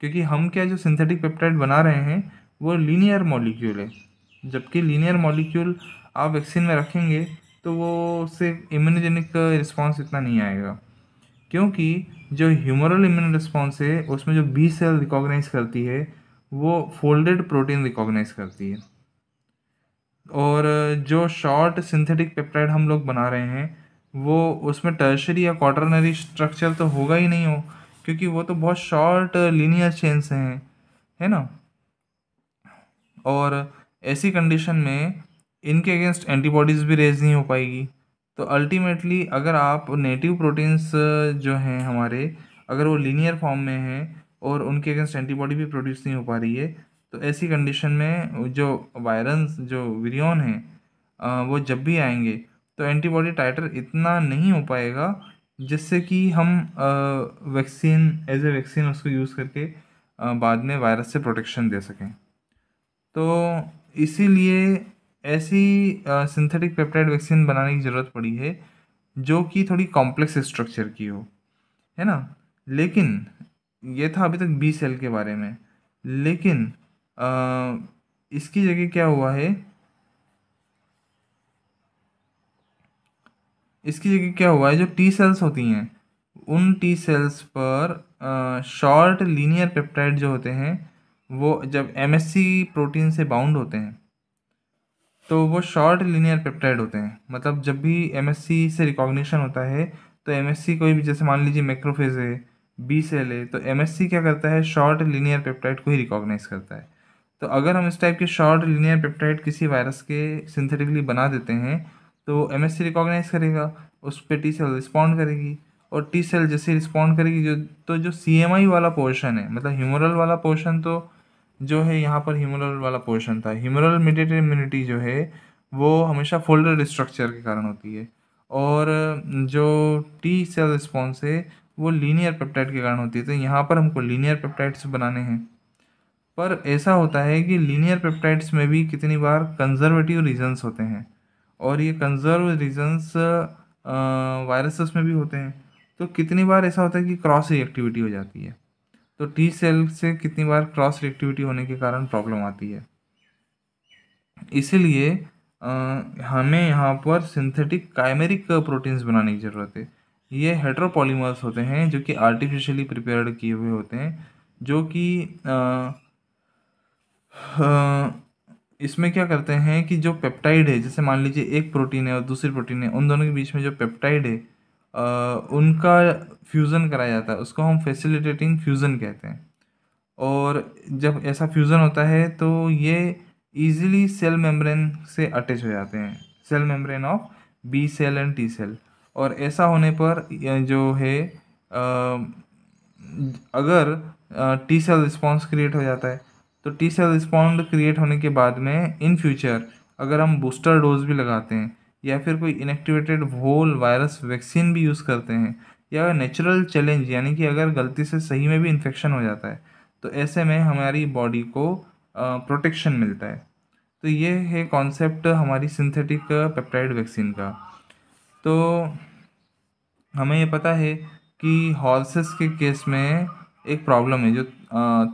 क्योंकि हम क्या जो सिंथेटिक पेप्टाइड बना रहे हैं वो लीनियर मॉलिक्यूल है जबकि लीनियर मॉलिक्यूल आप वैक्सीन में रखेंगे तो वो सिर्फ इम्यूनोजेनिक रिस्पॉन्स इतना नहीं आएगा क्योंकि जो ह्यूमरल इम्यून रिस्पॉन्स है उसमें जो बी सेल रिकॉग्नाइज करती है वो फोल्डेड प्रोटीन रिकॉग्नाइज करती है और जो शॉर्ट सिंथेटिक पेप्टाइड हम लोग बना रहे हैं वो उसमें टर्शरी या क्वार्टरनरी स्ट्रक्चर तो होगा ही नहीं हो क्योंकि वो तो बहुत शॉर्ट लीनियर चेन्स हैं है ना और ऐसी कंडीशन में इनके अगेंस्ट एंटीबॉडीज़ भी रेज नहीं हो पाएगी तो अल्टीमेटली अगर आप नेटिव प्रोटीन्स जो हैं हमारे अगर वो लीनियर फॉर्म में हैं और उनके अगेंस्ट एंटीबॉडी भी प्रोड्यूस नहीं हो पा रही है तो ऐसी कंडीशन में जो वायरस जो वीरियन हैं वो जब भी आएंगे तो एंटीबॉडी टाइटर इतना नहीं हो पाएगा जिससे कि हम वैक्सीन एज ए वैक्सीन उसको यूज़ करके बाद में वायरस से प्रोटेक्शन दे सकें तो इसीलिए ऐसी सिंथेटिक पेप्टाइड वैक्सीन बनाने की ज़रूरत पड़ी है जो कि थोड़ी कॉम्प्लेक्स स्ट्रक्चर की हो है ना लेकिन ये था अभी तक बी सेल के बारे में लेकिन आ, इसकी जगह क्या हुआ है इसकी जगह क्या हुआ है जो टी सेल्स होती हैं उन टी सेल्स पर शॉर्ट लीनियर पेप्टाइड जो होते हैं वो जब एम प्रोटीन से बाउंड होते हैं तो वो शॉर्ट लीनियर पेप्टाइड होते हैं मतलब जब भी एम से रिकॉग्निशन होता है तो एम कोई भी जैसे मान लीजिए मैक्रोफेज है बी सेल है तो एम क्या करता है शॉर्ट लीनियर पेप्टाइड को ही रिकॉग्नाइज करता है तो अगर हम इस टाइप के शॉर्ट लीनियर पेप्टाइड किसी वायरस के सिंथेटिकली बना देते हैं तो एम एस सी रिकॉग्नाइज करेगा उस पर टी सेल रिस्पॉन्ड करेगी और टी सेल जैसे रिस्पॉन्ड करेगी जो तो जो सी एम आई वाला पोर्शन है मतलब ह्यूमरल वाला पोर्शन तो जो है यहाँ पर ह्यूमरल वाला पोर्शन था ह्यूमरल मीडिएटेड इम्यूनिटी जो है वो हमेशा फोल्डर स्ट्रक्चर के कारण होती है और जो टी सेल रिस्पॉन्स है वो लीनियर पेप्टाइड के कारण होती है तो यहाँ पर हमको लीनियर पेप्टाइड्स बनाने हैं पर ऐसा होता है कि लीनियर पेप्टाइड्स में भी कितनी बार कंजर्वेटिव रीजंस होते हैं और ये कंजर्व रीजन्स वायरसेस में भी होते हैं तो कितनी बार ऐसा होता है कि क्रॉस रिएक्टिविटी हो जाती है तो टी सेल से कितनी बार क्रॉस रिएक्टिविटी होने के कारण प्रॉब्लम आती है इसीलिए हमें यहाँ पर सिंथेटिक काइमेरिक प्रोटीन्स बनाने की ज़रूरत है ये हेड्रोपोलीमर्स होते हैं जो कि आर्टिफिशियली प्रिपेयर्ड किए हुए होते हैं जो कि इसमें क्या करते हैं कि जो पेप्टाइड है जैसे मान लीजिए एक प्रोटीन है और दूसरी प्रोटीन है उन दोनों के बीच में जो पेप्टाइड है आ, उनका फ्यूज़न कराया जाता है उसको हम फैसिलिटेटिंग फ्यूज़न कहते हैं और जब ऐसा फ्यूज़न होता है तो ये ईजिली सेल मेम्ब्रेन से अटैच हो जाते हैं cell membrane of B cell and T cell और ऐसा होने पर जो है आ, अगर टी सेल रिस्पॉन्स क्रिएट हो जाता है तो टी सेल रिस्पॉन्ड क्रिएट होने के बाद में इन फ्यूचर अगर हम बूस्टर डोज भी लगाते हैं या फिर कोई इनएक्टिवेटेड होल वायरस वैक्सीन भी यूज़ करते हैं या नेचुरल चैलेंज यानी कि अगर गलती से सही में भी इन्फेक्शन हो जाता है तो ऐसे में हमारी बॉडी को प्रोटेक्शन मिलता है तो ये है कॉन्सेप्ट हमारी सिंथेटिक पेप्टाइड वैक्सीन का तो हमें ये पता है कि हॉर्सेस के केस में एक प्रॉब्लम है जो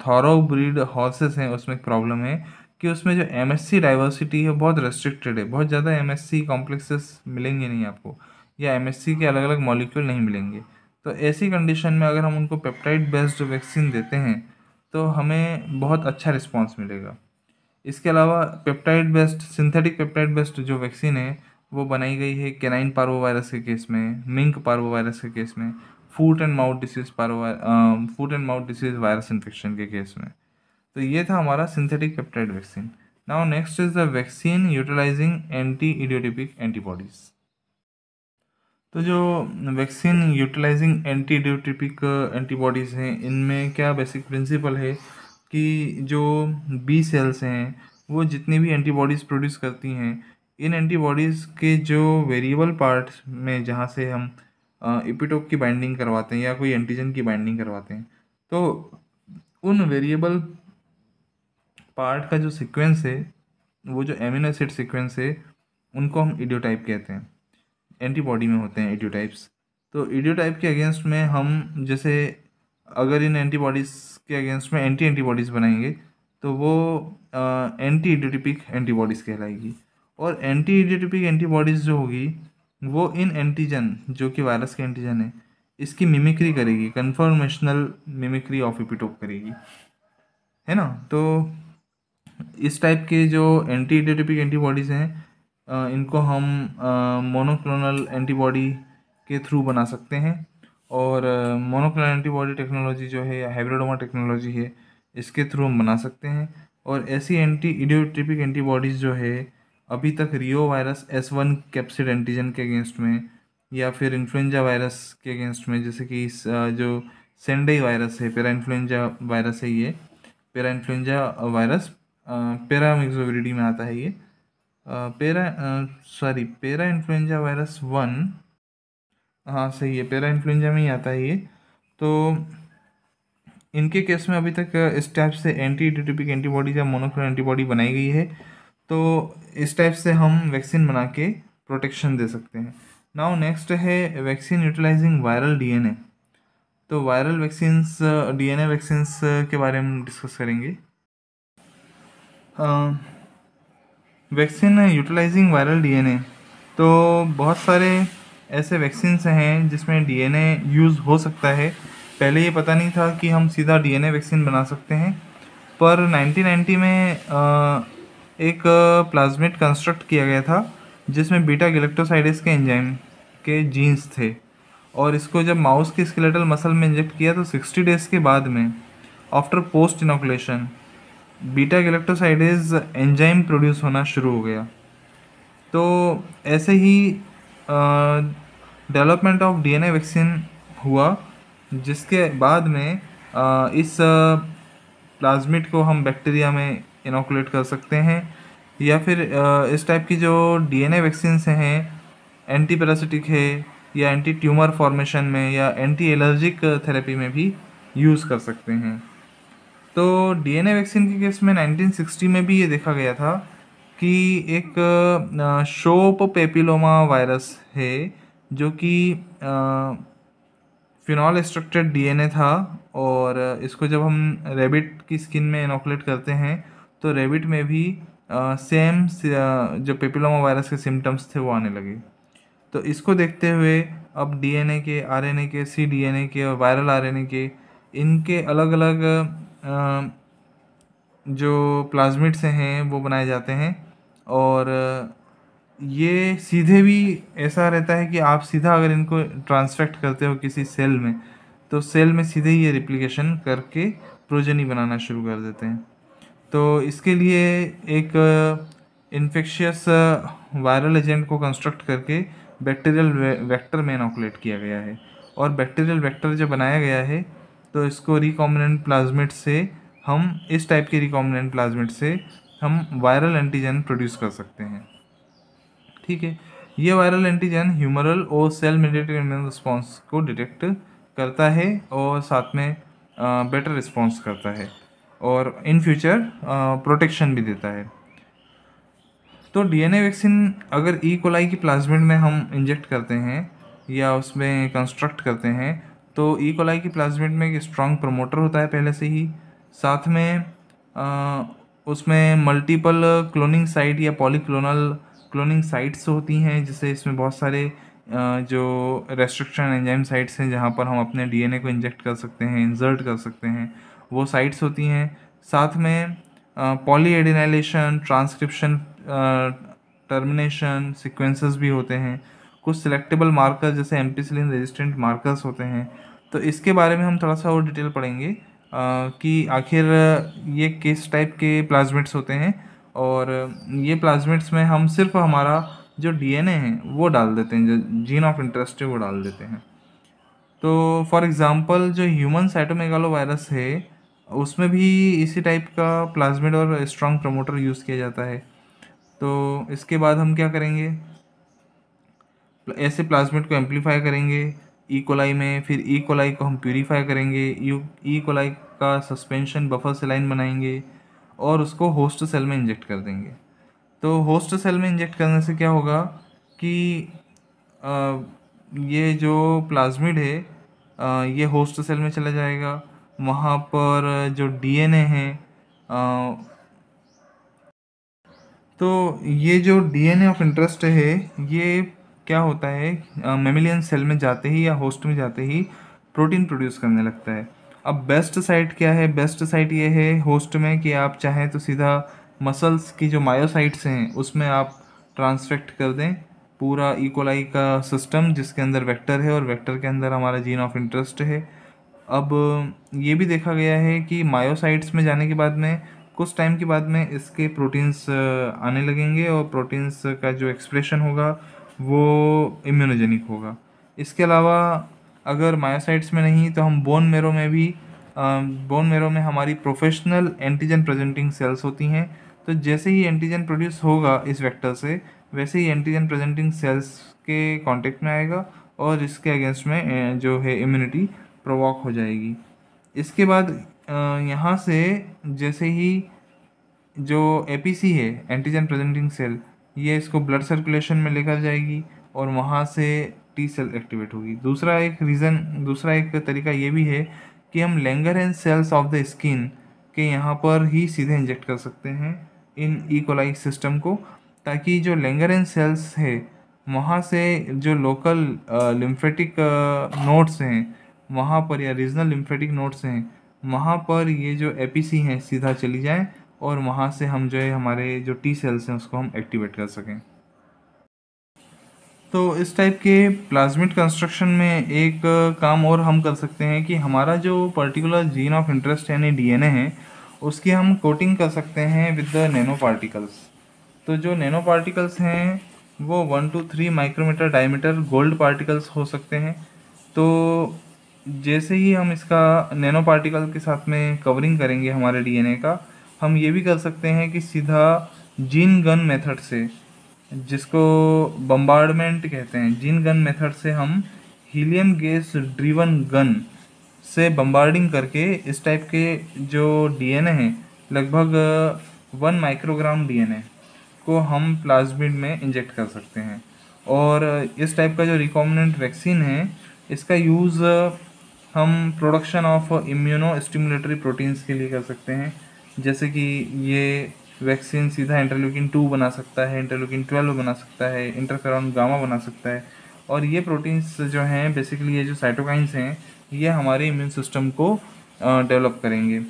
थॉरो ब्रीड हॉर्सेस हैं उसमें एक प्रॉब्लम है कि उसमें जो एम एस सी डाइवर्सिटी है बहुत रेस्ट्रिक्टेड है बहुत ज़्यादा एम एस सी कॉम्प्लेक्सेस मिलेंगे नहीं आपको या एम एस सी के अलग अलग मॉलिक्यूल नहीं मिलेंगे तो ऐसी कंडीशन में अगर हम उनको पेप्टाइड बेस्ड वैक्सीन देते हैं तो हमें बहुत अच्छा रिस्पॉन्स मिलेगा इसके अलावा peptide based synthetic peptide based जो वैक्सीन है वो बनाई गई है केनाइन पार्वो वायरस के केस में मिंक पार्वो वायरस के केस में फूट एंड माउथ डिसीज पर foot and mouth disease virus infection के केस में तो ये था हमारा synthetic peptide vaccine now next is the vaccine utilising anti idiotypic antibodies तो जो vaccine utilising anti idiotypic antibodies हैं इनमें क्या बेसिक प्रिंसिपल है कि जो बी सेल्स हैं वो जितनी भी एंटीबॉडीज़ प्रोड्यूस करती हैं इन एंटीबॉडीज़ के जो वेरिएबल पार्ट्स में जहाँ से हम इपिटोप की बाइंडिंग करवाते हैं या कोई एंटीजन की बाइंडिंग करवाते हैं तो उन वेरिएबल पार्ट का जो सीक्वेंस है वो जो एमिनो एसिड सीक्वेंस है उनको हम इडियोटाइप कहते हैं एंटीबॉडी में होते हैं इडियोटाइप्स तो इडियोटाइप के अगेंस्ट में हम जैसे अगर इन एंटीबॉडीज़ के अगेंस्ट में एंटी एंटीबॉडीज़ बनाएंगे तो वो आ, एंटी इडियोटिपिक एंटीबॉडीज़ कहलाएगी और एंटी इडियोटिपिक एंटीबॉडीज़ जो होगी वो इन एंटीजन जो कि वायरस के एंटीजन है इसकी मिमिक्री करेगी कन्फर्मेशनल मिमिक्री ऑफ इपिटोप करेगी है ना तो इस टाइप के जो एंटी एडियोटिपिक एंटीबॉडीज़ हैं इनको हम मोनोक्लोनल एंटीबॉडी के थ्रू बना सकते हैं और मोनोक्लोनल एंटीबॉडी टेक्नोलॉजी जो है या हाइब्रिडोमा टेक्नोलॉजी है इसके थ्रू हम बना सकते हैं और ऐसी एंटी इडियोटिपिक एंटीबॉडीज़ जो है अभी तक reo virus S one capsid antigen के अगेंस्ट में या फिर इन्फ्लुएंजा वायरस के अगेंस्ट में जैसे कि इस जो सेंडई वायरस है पेरा इन्फ्लुएंजा वायरस है ये पेरा इन्फ्लुएंजा वायरस पेरा मिक्सोविडी में आता है ये पेरा सॉरी पेरा इन्फ्लुएंजा वायरस वन हाँ सही है पेरा इन्फ्लुएंजा में ही आता है ये तो इनके केस में अभी तक इस टाइप से एंटी डी एंटीबॉडीज या मोनोक्लोनल एंटीबॉडी बनाई गई है तो इस टाइप से हम वैक्सीन बना के प्रोटेक्शन दे सकते हैं नाउ नेक्स्ट है वैक्सीन यूटिलाइजिंग वायरल डीएनए तो वायरल वैक्सीन्स डीएनए वैक्सीन्स के बारे में डिस्कस करेंगे वैक्सीन यूटिलाइजिंग वायरल डीएनए तो बहुत सारे ऐसे वैक्सीन्स हैं जिसमें डीएनए यूज़ हो सकता है पहले ये पता नहीं था कि हम सीधा डीएनए वैक्सीन बना सकते हैं पर 1990 में एक प्लाज्मेट कंस्ट्रक्ट किया गया था जिसमें बीटा गलेक्टोसाइडिस के एंजाइम के जीन्स थे और इसको जब माउस के स्केलेटल मसल में इंजेक्ट किया तो 60 डेज़ के बाद में after post inoculation beta galactosidase enzyme produce होना शुरू हो गया तो ऐसे ही डेवलपमेंट ऑफ डीएनए वैक्सीन हुआ जिसके बाद में आ, इस प्लाज्मिट को हम बैक्टीरिया में इनोकुलेट कर सकते हैं या फिर इस टाइप की जो डीएनए वैक्सीन्स हैं एंटी पैरासिटिक है या एंटी ट्यूमर फॉर्मेशन में या एंटी एलर्जिक थेरेपी में भी यूज़ कर सकते हैं तो डीएनए वैक्सीन के केस में 1960 में भी ये देखा गया था कि एक शोप पेपिलोमा वायरस है जो कि फिनॉल स्ट्रक्चर्ड डीएनए था और इसको जब हम रेबिट की स्किन में इनोकुलेट करते हैं तो रेबिट में भी आ, सेम जो पेपिलोमा वायरस के सिम्टम्स थे वो आने लगे तो इसको देखते हुए अब डीएनए के आरएनए के सी डीएनए के और वायरल आरएनए के इनके अलग अलग आ, जो प्लाज्मिट्स हैं वो बनाए जाते हैं और ये सीधे भी ऐसा रहता है कि आप सीधा अगर इनको ट्रांसफेक्ट करते हो किसी सेल में तो सेल में सीधे ही ये रिप्लिकेशन करके प्रोजेनी बनाना शुरू कर देते हैं तो इसके लिए एक इन्फेक्शियस वायरल एजेंट को कंस्ट्रक्ट करके बैक्टीरियल वेक्टर में इनोकुलेट किया गया है और बैक्टीरियल वेक्टर जब बनाया गया है तो इसको रिकॉम्बिनेंट प्लाज्मिट से हम इस टाइप के रिकॉम्बिनेंट प्लाज्मिट से हम वायरल एंटीजन प्रोड्यूस कर सकते हैं ठीक है ये वायरल एंटीजन ह्यूमरल और सेल मेडिटेड इम्यून रिस्पॉन्स को डिटेक्ट करता है और साथ में बेटर रिस्पॉन्स करता है और इन फ्यूचर प्रोटेक्शन भी देता है तो डीएनए वैक्सीन अगर ई e. कोलाई की प्लाज्मिड में हम इंजेक्ट करते हैं या उसमें कंस्ट्रक्ट करते हैं तो ई e. कोलाई की प्लाज्मिड में एक स्ट्रॉन्ग प्रमोटर होता है पहले से ही साथ में आ, उसमें मल्टीपल क्लोनिंग साइट या पॉलीक्लोनल क्लोनिंग साइट्स होती हैं जिससे इसमें बहुत सारे आ, जो रेस्ट्रिक्शन एंजाइम साइट्स हैं जहाँ पर हम अपने डीएनए को इंजेक्ट कर सकते हैं इंजर्ट कर सकते हैं वो साइट्स होती हैं साथ में poly adenylation transcription termination sequences भी होते हैं कुछ सिलेक्टेबल मार्कर जैसे एम्पीसिलिन रेजिस्टेंट मार्कर्स होते हैं तो इसके बारे में हम थोड़ा सा और डिटेल पढ़ेंगे कि आखिर ये किस टाइप के प्लाज्मिट्स होते हैं और ये प्लाज्मिट्स में हम सिर्फ हमारा जो डीएनए है वो डाल देते हैं जो जीन ऑफ इंटरेस्ट है वो डाल देते हैं तो फॉर एग्ज़ाम्पल जो ह्यूमन साइटोमेगालो वायरस है उसमें भी इसी टाइप का प्लाज्मिड और स्ट्रॉन्ग प्रमोटर यूज़ किया जाता है तो इसके बाद हम क्या करेंगे ऐसे प्लाज्मिड को एम्पलीफाई करेंगे ई e. कोलाई में फिर ई e. कोलाई को हम प्यूरीफाई करेंगे यू ई e. कोलाई का सस्पेंशन बफर सेलाइन बनाएंगे और उसको होस्ट सेल में इंजेक्ट कर देंगे तो होस्ट सेल में इंजेक्ट करने से क्या होगा कि आ, ये जो प्लाज्मिड है आ, ये होस्ट सेल में चला जाएगा वहाँ पर जो डीएनए है तो ये जो डीएनए ऑफ इंटरेस्ट है ये क्या होता है मेमिलियन सेल में जाते ही या होस्ट में जाते ही प्रोटीन प्रोड्यूस करने लगता है अब बेस्ट साइट क्या है बेस्ट साइट ये है होस्ट में कि आप चाहें तो सीधा मसल्स की जो मायोसाइट्स हैं उसमें आप ट्रांसफेक्ट कर दें पूरा इकोलाई e का सिस्टम जिसके अंदर वेक्टर है और वेक्टर के अंदर हमारा जीन ऑफ इंटरेस्ट है अब ये भी देखा गया है कि मायोसाइट्स में जाने के बाद में कुछ टाइम के बाद में इसके प्रोटीन्स आने लगेंगे और प्रोटीन्स का जो एक्सप्रेशन होगा वो इम्यूनोजेनिक होगा इसके अलावा अगर मायोसाइट्स में नहीं तो हम बोन मेरो में भी बोन मेरो में हमारी प्रोफेशनल एंटीजन प्रेजेंटिंग सेल्स होती हैं तो जैसे ही एंटीजन प्रोड्यूस होगा इस वेक्टर से वैसे ही एंटीजन प्रेजेंटिंग सेल्स के कांटेक्ट में आएगा और इसके अगेंस्ट में जो है इम्यूनिटी प्रोवॉक हो जाएगी इसके बाद यहाँ से जैसे ही जो ए है एंटीजन प्रेजेंटिंग सेल ये इसको ब्लड सर्कुलेशन में लेकर जाएगी और वहाँ से टी सेल एक्टिवेट होगी दूसरा एक रीज़न दूसरा एक तरीका ये भी है कि हम Langerhans cells of the skin के यहाँ पर ही सीधे इंजेक्ट कर सकते हैं इन इकोलाइक e. सिस्टम को ताकि जो लेंगर एंड सेल्स है वहाँ से जो लोकल लिम्फेटिक नोट्स हैं वहाँ पर या रीजनल लिम्फेटिक नोट्स हैं वहाँ पर ये जो एपीसी हैं सीधा चली जाएँ और वहाँ से हम जो है हमारे जो टी सेल्स हैं उसको हम एक्टिवेट कर सकें तो इस टाइप के प्लाज्मिड कंस्ट्रक्शन में एक काम और हम कर सकते हैं कि हमारा जो पर्टिकुलर जीन ऑफ इंटरेस्ट यानी डीएनए है उसकी हम कोटिंग कर सकते हैं विद द नैनो पार्टिकल्स तो जो नैनो पार्टिकल्स हैं वो one two three micrometer diameter gold particles हो सकते हैं तो जैसे ही हम इसका नैनो पार्टिकल के साथ में कवरिंग करेंगे हमारे डीएनए का हम ये भी कर सकते हैं कि सीधा जीन गन मेथड से जिसको बम्बार्डमेंट कहते हैं जीन गन मेथड से हम हीलियम गैस ड्रीवन गन से बम्बार्डिंग करके इस टाइप के जो डीएनए हैं लगभग वन माइक्रोग्राम डीएनए को हम प्लाज्मिड में इंजेक्ट कर सकते हैं और इस टाइप का जो रिकॉमनेंट वैक्सीन है इसका यूज़ हम production of immuno stimulatory proteins के लिए कर सकते हैं जैसे कि ये वैक्सीन सीधा इंटरल्यूकिन टू बना सकता है इंटरल्यूकिन ट्वेल्व बना सकता है इंटरफेरॉन गामा बना सकता है और ये प्रोटीन्स जो हैं बेसिकली ये जो साइटोकाइंस हैं ये हमारे इम्यून सिस्टम को डेवलप करेंगे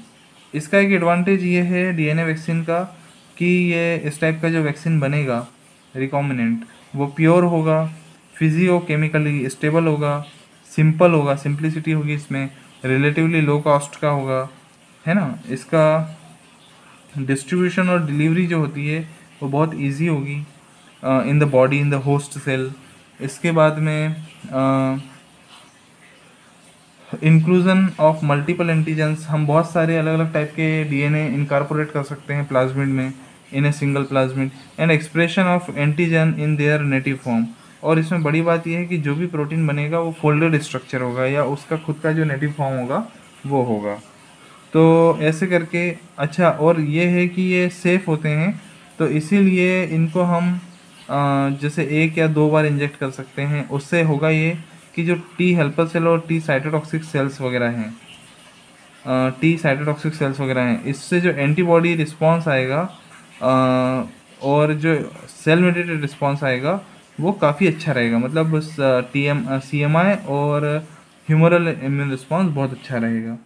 इसका एक एडवांटेज ये है डीएनए वैक्सीन का कि ये इस टाइप का जो वैक्सीन बनेगा रिकॉमिनेंट वो प्योर होगा फिजियो केमिकली स्टेबल होगा सिंपल होगा सिंप्लिसिटी होगी इसमें रिलेटिवली लो कॉस्ट का होगा है ना इसका डिस्ट्रीब्यूशन और डिलीवरी जो होती है वो बहुत इजी होगी in the body in the host cell इसके बाद में इंक्लूज़न ऑफ मल्टीपल एंटीजेंस हम बहुत सारे अलग अलग टाइप के डीएनए इनकारपोरेट कर सकते हैं प्लाज्मिड में in a single plasmid and expression of antigen in their native form और इसमें बड़ी बात यह है कि जो भी प्रोटीन बनेगा वो फोल्डेड स्ट्रक्चर होगा या उसका खुद का जो नेटिव फॉर्म होगा वो होगा तो ऐसे करके अच्छा और ये है कि ये सेफ़ होते हैं तो इसीलिए इनको हम जैसे एक या दो बार इंजेक्ट कर सकते हैं उससे होगा ये कि जो टी हेल्पर सेल और टी साइटोटॉक्सिक सेल्स वगैरह हैं टी साइटोटॉक्सिक सेल्स वगैरह हैं इससे जो एंटीबॉडी रिस्पॉन्स आएगा आ, और जो सेल मेडिटेड रिस्पॉन्स आएगा वो काफ़ी अच्छा रहेगा मतलब T M C M I और ह्यूमरल इम्यून रिस्पॉन्स बहुत अच्छा रहेगा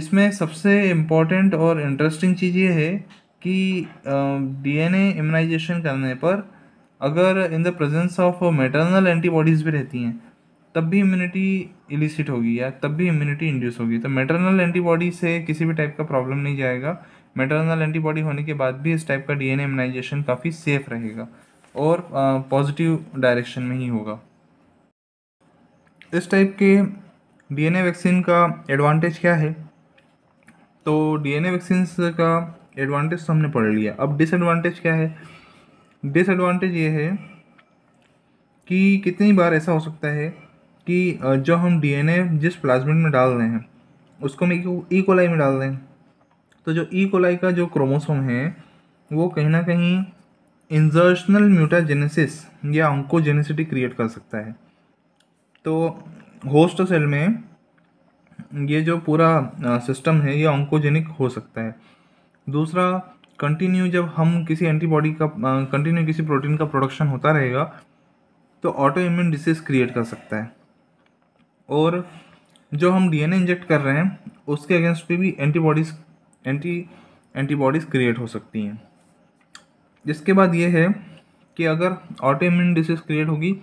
इसमें सबसे इम्पॉर्टेंट और इंटरेस्टिंग चीज़ ये है कि डीएनए इम्यूनाइजेशन करने पर अगर in the presence of maternal antibodies भी रहती हैं तब भी इम्यूनिटी इलिसिट होगी या तब भी इम्यूनिटी इंड्यूस होगी तो मेटरनल एंटीबॉडी से किसी भी टाइप का प्रॉब्लम नहीं जाएगा मेटरनल एंटीबॉडी होने के बाद भी इस टाइप का डीएनए इम्यूनाइजेशन काफ़ी सेफ रहेगा और पॉजिटिव डायरेक्शन में ही होगा इस टाइप के डीएनए वैक्सीन का एडवांटेज क्या है तो डीएनए वैक्सीन का एडवांटेज तो हमने पढ़ लिया अब डिसएडवांटेज क्या है डिसएडवांटेज ये है कि कितनी बार ऐसा हो सकता है कि जो हम डीएनए जिस प्लाज्मिड में डाल रहे हैं उसको हम ई कोलाई e. में डाल दें तो जो ई e. कोलाई का जो क्रोमोसोम है वो कहीं ना कहीं इंजर्शनल म्यूटाजेनेसिस या ऑन्कोजेनेसिटी क्रिएट कर सकता है तो होस्ट सेल में ये जो पूरा सिस्टम है ये ऑन्कोजेनिक हो सकता है दूसरा कंटिन्यू जब हम किसी एंटीबॉडी का कंटिन्यू किसी प्रोटीन का प्रोडक्शन होता रहेगा तो ऑटो इम्यून डिसीज क्रिएट कर सकता है और जो हम डीएनए इंजेक्ट कर रहे हैं उसके अगेंस्ट पे भी एंटीबॉडीज़ एंटी एंटीबॉडीज़ क्रिएट हो सकती हैं इसके बाद ये है कि अगर ऑटो इम्यून डिसीज क्रिएट होगी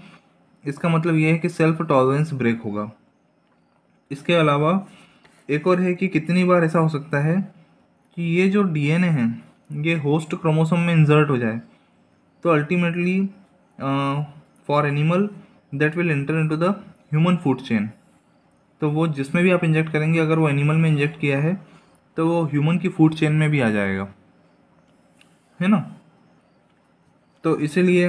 इसका मतलब ये है कि सेल्फ टॉलरेंस ब्रेक होगा इसके अलावा एक और है कि कितनी बार ऐसा हो सकता है कि ये जो डीएनए है ये होस्ट क्रोमोसोम में इंजर्ट हो जाए तो ultimately for animal that will enter into the human food chain तो वो जिसमें भी आप इंजेक्ट करेंगे अगर वो एनिमल में इंजेक्ट किया है तो वो ह्यूमन की फूड चेन में भी आ जाएगा है ना तो इसीलिए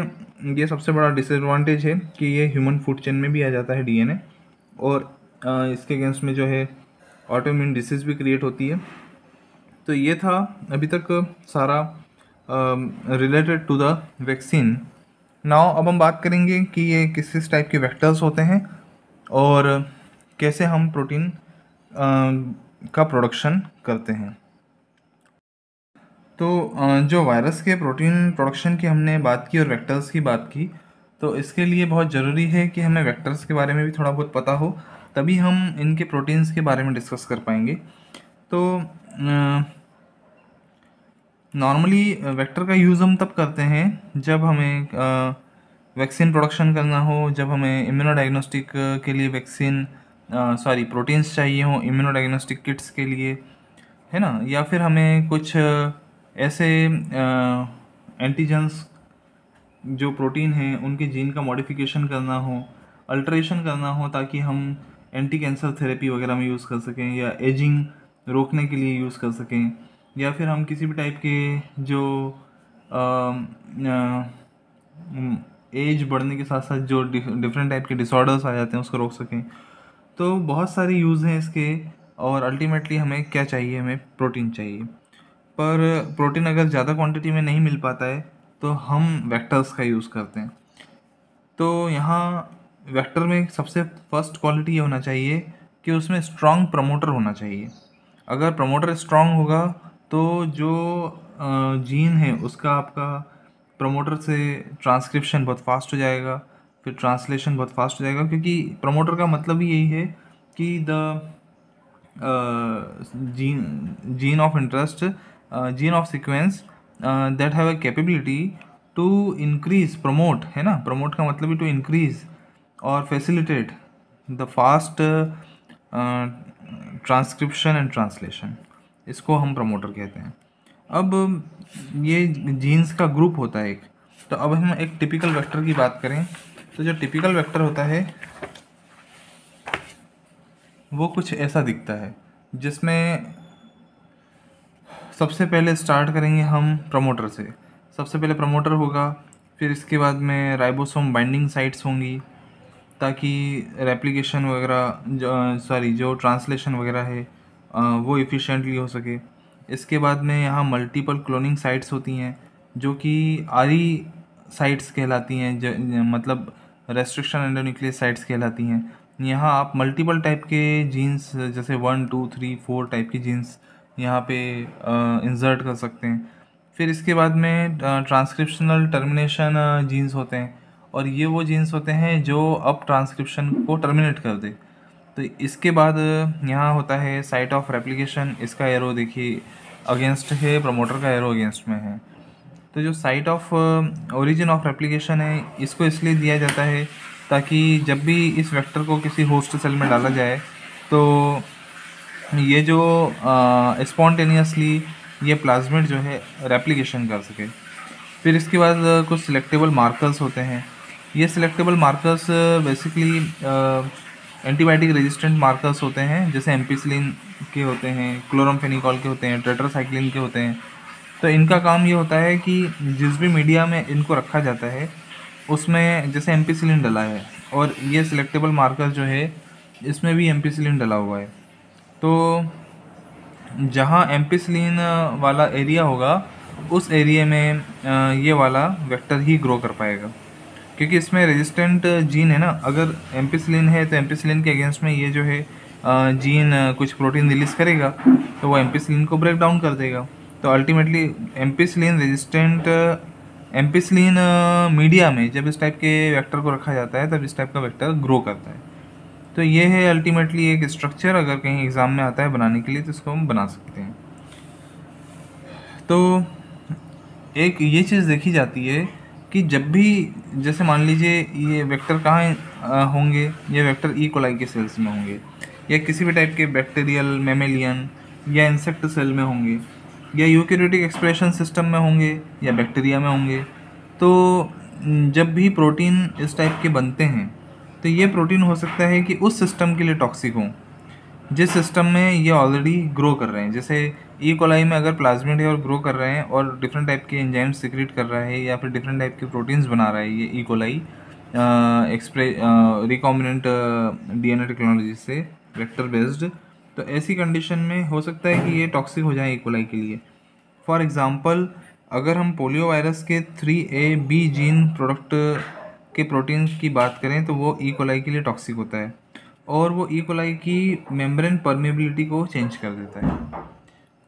ये सबसे बड़ा डिसएडवांटेज है कि ये ह्यूमन फूड चेन में भी आ जाता है डीएनए और इसके अगेंस्ट में जो है ऑटोमिन डिसीज़ भी क्रिएट होती है तो ये था अभी तक सारा related to the vaccine now अब हम बात करेंगे कि ये किस किस टाइप के वेक्टर्स होते हैं और कैसे हम प्रोटीन का प्रोडक्शन करते हैं तो जो वायरस के प्रोटीन प्रोडक्शन की हमने बात की और वेक्टर्स की बात की तो इसके लिए बहुत ज़रूरी है कि हमें वेक्टर्स के बारे में भी थोड़ा बहुत पता हो तभी हम इनके प्रोटीन्स के बारे में डिस्कस कर पाएंगे तो नॉर्मली वेक्टर का यूज़ हम तब करते हैं जब हमें वैक्सीन प्रोडक्शन करना हो जब हमें इम्यूनो डायग्नोस्टिक के लिए वैक्सीन सॉरी प्रोटीन्स चाहिए हो इम्यूनो डायग्नोस्टिक किट्स के लिए है ना या फिर हमें कुछ ऐसे एंटीजन्स जो प्रोटीन हैं उनके जीन का मॉडिफिकेशन करना हो अल्ट्रेशन करना हो ताकि हम एंटी कैंसर थेरेपी वगैरह में यूज़ कर सकें या एजिंग रोकने के लिए यूज़ कर सकें या फिर हम किसी भी टाइप के जो आ, आ, एज बढ़ने के साथ साथ जो डिफरेंट टाइप के डिसऑर्डर्स आ जाते हैं उसको रोक सकें तो बहुत सारे यूज़ हैं इसके और अल्टीमेटली हमें क्या चाहिए हमें प्रोटीन चाहिए पर प्रोटीन अगर ज़्यादा क्वांटिटी में नहीं मिल पाता है तो हम वेक्टर्स का यूज़ करते हैं तो यहाँ वेक्टर में सबसे फर्स्ट क्वालिटी ये होना चाहिए कि उसमें स्ट्रांग प्रमोटर होना चाहिए अगर प्रमोटर स्ट्रांग होगा तो जो जीन है उसका आपका प्रमोटर से ट्रांसक्रिप्शन बहुत फास्ट हो जाएगा फिर ट्रांसलेशन बहुत फास्ट हो जाएगा क्योंकि प्रमोटर का मतलब ही यही है कि the gene gene of interest gene of sequence that have a capability to increase promote है ना प्रमोट का मतलब ही टू इंक्रीज और facilitate the fast transcription and translation इसको हम प्रमोटर कहते हैं अब ये जीन्स का ग्रुप होता है एक तो अब हम एक टिपिकल वेक्टर की बात करें तो जो टिपिकल वेक्टर होता है वो कुछ ऐसा दिखता है जिसमें सबसे पहले स्टार्ट करेंगे हम प्रमोटर से सबसे पहले प्रमोटर होगा फिर इसके बाद में राइबोसोम बाइंडिंग साइट्स होंगी ताकि रेप्लिकेशन वगैरह सॉरी जो ट्रांसलेशन वगैरह है वो इफ़िशेंटली हो सके इसके बाद में यहाँ मल्टीपल क्लोनिंग साइट्स होती हैं जो कि आरी साइट्स कहलाती हैं मतलब रेस्ट्रिक्शन एंडोन्यूक्लियस साइट्स कहलाती हैं यहाँ आप मल्टीपल टाइप के जीन्स जैसे one two three four type की जीन्स यहाँ पे इंसर्ट कर सकते हैं फिर इसके बाद में ट्रांसक्रिप्शनल टर्मिनेशन जीन्स होते हैं और ये वो जीन्स होते हैं जो अब ट्रांसक्रिप्शन को टर्मिनेट कर दे तो इसके बाद यहाँ होता है साइट ऑफ रेप्लिकेशन इसका एरो देखिए अगेंस्ट है प्रमोटर का एरो अगेंस्ट में है तो जो site of origin of replication है इसको इसलिए दिया जाता है ताकि जब भी इस वेक्टर को किसी होस्ट सेल में डाला जाए तो ये जो स्पॉन्टेनियसली ये प्लाज्मिड जो है रेप्लिकेशन कर सके फिर इसके बाद कुछ सिलेक्टेबल मार्कर्स होते हैं ये selectable markers basically antibiotic resistant markers होते हैं जैसे एम्पीसिलिन के होते हैं क्लोरमफेनिकॉल के होते हैं ट्रेट्रासाइक्लिन के होते हैं तो इनका काम ये होता है कि जिस भी मीडिया में इनको रखा जाता है उसमें जैसे एम्पीसिलिन डला है और ये सिलेक्टेबल मार्कर जो है इसमें भी एम्पीसिलिन डला हुआ है तो जहाँ एम्पिसलिन वाला एरिया होगा उस एरिए में ये वाला वेक्टर ही ग्रो कर पाएगा क्योंकि इसमें रेजिस्टेंट जीन है ना अगर एम्पिसलिन है तो एम्पिसलिन के अगेंस्ट में ये जो है जीन कुछ प्रोटीन रिलीज करेगा तो वो एम्पिसलिन को ब्रेक डाउन कर देगा तो ultimately ampicillin resistant ampicillin media में जब इस टाइप के वेक्टर को रखा जाता है तब इस टाइप का वेक्टर ग्रो करता है तो ये है अल्टीमेटली एक स्ट्रक्चर अगर कहीं एग्ज़ाम में आता है बनाने के लिए तो इसको हम बना सकते हैं तो एक ये चीज़ देखी जाती है कि जब भी जैसे मान लीजिए ये वेक्टर कहाँ होंगे ये वेक्टर ई कोलाई के सेल्स में होंगे या किसी भी टाइप के बैक्टीरियल मेमेलियन या इंसेक्ट सेल में होंगे या यूकेरियोटिक एक्सप्रेशन सिस्टम में होंगे या बैक्टीरिया में होंगे तो जब भी प्रोटीन इस टाइप के बनते हैं तो ये प्रोटीन हो सकता है कि उस सिस्टम के लिए टॉक्सिक हों जिस सिस्टम में ये ऑलरेडी ग्रो कर रहे हैं जैसे ई e. कोलाई में अगर प्लाज्मिड है और ग्रो कर रहे हैं और डिफरेंट टाइप के एंजाइम सिक्रिएट कर रहा है या फिर डिफरेंट टाइप के प्रोटीन्स बना रहा है ये ई कोलाई एक्सप्रे रिकॉम्बिनेंट डीएनए टेक्नोलॉजी से वेक्टर बेस्ड तो ऐसी कंडीशन में हो सकता है कि ये टॉक्सिक हो जाए ई कोलाई के लिए फॉर एग्ज़ाम्पल अगर हम पोलियो वायरस के three A B gene product के प्रोटीन की बात करें तो वो ई e. कोलाई के लिए टॉक्सिक होता है और वो ई e. कोलाई की मेम्ब्रेन परमेबिलिटी को चेंज कर देता है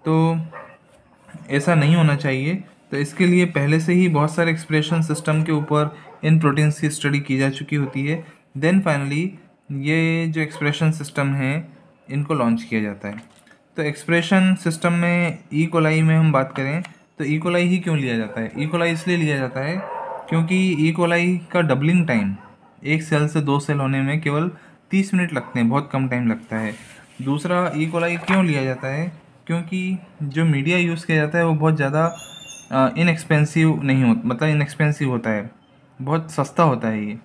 तो ऐसा नहीं होना चाहिए तो इसके लिए पहले से ही बहुत सारे एक्सप्रेशन सिस्टम के ऊपर इन प्रोटीन्स की स्टडी की जा चुकी होती है देन फाइनली ये जो एक्सप्रेशन सिस्टम है इनको लॉन्च किया जाता है तो एक्सप्रेशन सिस्टम में ई e. कोलाई में हम बात करें तो ई कोलाई ही क्यों लिया जाता है ई कोलाई इसलिए लिया जाता है क्योंकि ई कोलाई का डबलिंग टाइम एक सेल से दो सेल होने में केवल तीस मिनट लगते हैं बहुत कम टाइम लगता है दूसरा ई कोलाई क्यों लिया जाता है क्योंकि जो मीडिया यूज़ किया जाता है वो बहुत ज़्यादा इनएक्सपेंसिव नहीं हो मतलब इनएक्सपेंसिव होता है बहुत सस्ता होता है ये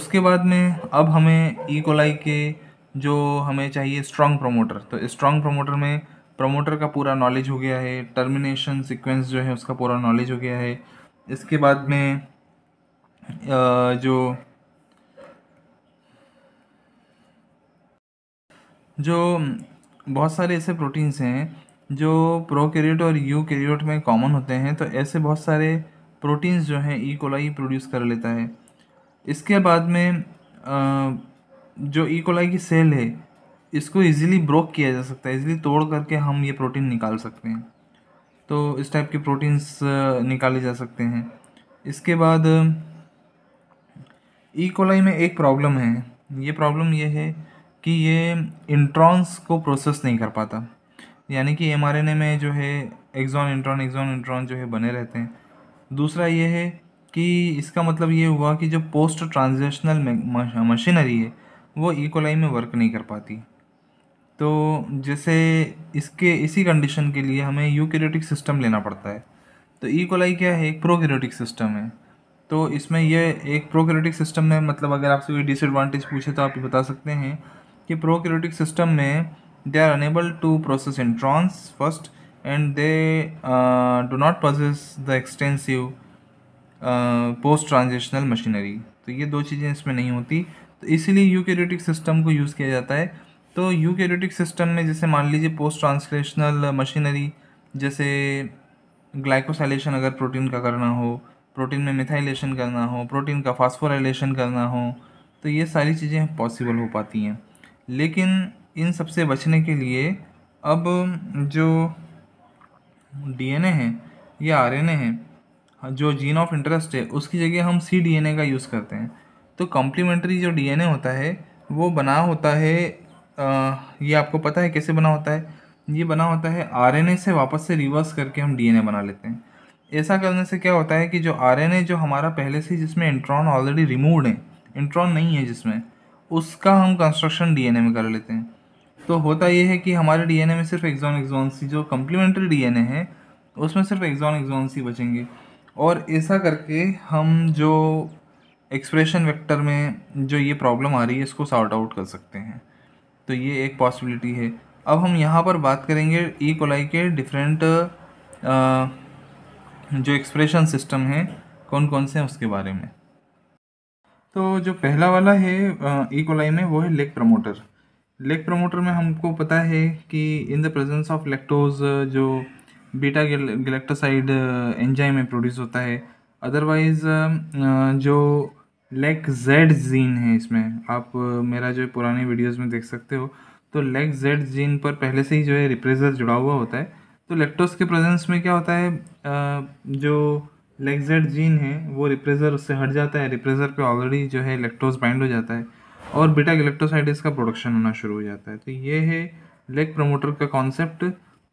उसके बाद में अब हमें ई कोलाई के जो हमें चाहिए स्ट्रॉन्ग प्रमोटर तो स्ट्रॉन्ग प्रमोटर में प्रमोटर का पूरा नॉलेज हो गया है टर्मिनेशन सीक्वेंस जो है उसका पूरा नॉलेज हो गया है इसके बाद में जो जो बहुत सारे ऐसे प्रोटीन्स हैं जो प्रोकैरियोट और यूकैरियोट में कॉमन होते हैं तो ऐसे बहुत सारे प्रोटीन्स जो हैं ई कोलाई प्रोड्यूस कर लेता है इसके बाद में जो ई e. कोलाई की सेल है इसको इजीली ब्रोक किया जा सकता है इजीली तोड़ करके हम ये प्रोटीन निकाल सकते हैं तो इस टाइप के प्रोटीन्स निकाले जा सकते हैं इसके बाद ई कोलाई e. में एक प्रॉब्लम है ये प्रॉब्लम ये है कि ये इंट्रॉन्स को प्रोसेस नहीं कर पाता यानी कि एम में जो है एग्जॉन इंट्रॉन एग्जॉन इंट्रॉन जो है बने रहते हैं दूसरा ये है कि इसका मतलब ये हुआ कि जो पोस्ट ट्रांजेशनल मशीनरी है वो ई e. कोलाई में वर्क नहीं कर पाती तो जैसे इसके इसी कंडीशन के लिए हमें यूकेरियोटिक सिस्टम लेना पड़ता है तो ई e कोलाई क्या है एक प्रोकेरियोटिक सिस्टम है तो इसमें यह एक प्रोकेरियोटिक सिस्टम में मतलब अगर आपसे कोई डिसएडवांटेज पूछे तो आप ये बता सकते हैं कि प्रोकेरियोटिक सिस्टम में they are unable to process introns first and they do not process the extensive post transitional machinery तो ये दो चीज़ें इसमें नहीं होती तो इसीलिए यूकेरियोटिक सिस्टम को यूज़ किया जाता है तो यूकेरियोटिक सिस्टम में जैसे मान लीजिए पोस्ट ट्रांसलेशनल मशीनरी जैसे ग्लाइकोसाइलेशन अगर प्रोटीन का करना हो प्रोटीन में मिथाइलेशन करना हो प्रोटीन का फास्फोराइलेशन करना हो तो ये सारी चीज़ें पॉसिबल हो पाती हैं लेकिन इन सबसे बचने के लिए अब जो डीएनए है या आरएनए है जो जीन ऑफ इंटरेस्ट है उसकी जगह हम सी डीएनए का यूज़ करते हैं तो कॉम्प्लीमेंट्री जो डीएनए होता है वो बना होता है ये आपको पता है कैसे बना होता है ये बना होता है आरएनए से वापस से रिवर्स करके हम डीएनए बना लेते हैं ऐसा करने से क्या होता है कि जो आरएनए जो हमारा पहले से जिसमें इंट्रॉन ऑलरेडी रिमूव्ड है इंट्रॉन नहीं है जिसमें उसका हम कंस्ट्रक्शन डीएनए में कर लेते हैं तो होता ये है कि हमारे डीएनए में सिर्फ एग्जॉन एग्जॉन सी जो कम्प्लीमेंट्री डीएनए है उसमें सिर्फ एक्जॉन एग्जॉन सी बचेंगे और ऐसा करके हम जो एक्सप्रेशन वेक्टर में जो ये प्रॉब्लम आ रही है इसको सॉर्ट आउट कर सकते हैं तो ये एक पॉसिबिलिटी है अब हम यहाँ पर बात करेंगे ई कोलाई के डिफरेंट जो एक्सप्रेशन सिस्टम है कौन कौन से हैं उसके बारे में तो जो पहला वाला है ई कोलाई में वो है लेग प्रमोटर लेग प्रमोटर में हमको पता है कि in the presence of lactose जो बीटा गैलेक्टोसाइड एंजाइम में प्रोड्यूस होता है अदरवाइज जो लेग जेड जीन है इसमें आप मेरा जो पुराने वीडियोस में देख सकते हो तो लेग जेड जीन पर पहले से ही जो है रिप्रेजर जुड़ा हुआ होता है तो लेक्टोस के प्रेजेंस में क्या होता है जो लेग जेड जीन है वो रिप्रेजर उससे हट जाता है रिप्रेजर पे ऑलरेडी जो है लेक्टोस बाइंड हो जाता है और बीटा गलेक्टोसाइटिस का प्रोडक्शन होना शुरू हो जाता है तो ये है लेग प्रोमोटर का कॉन्सेप्ट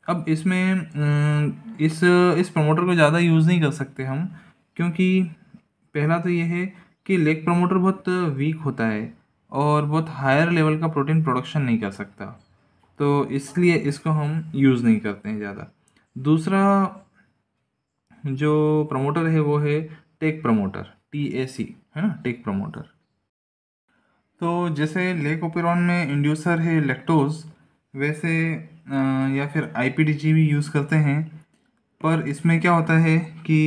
अब इसमें इस इस प्रमोटर को ज़्यादा यूज़ नहीं कर सकते हम क्योंकि पहला तो ये है कि लेग प्रमोटर बहुत वीक uh, होता है और बहुत हायर लेवल का प्रोटीन प्रोडक्शन नहीं कर सकता तो इसलिए इसको हम यूज़ नहीं करते हैं ज़्यादा दूसरा जो प्रमोटर है वो है tac promoter T A C है ना टेक प्रमोटर तो जैसे लेक ओपेरॉन में इंड्यूसर है लेक्टोज वैसे uh, या फिर आई पी डी जी भी यूज़ करते हैं पर इसमें क्या होता है कि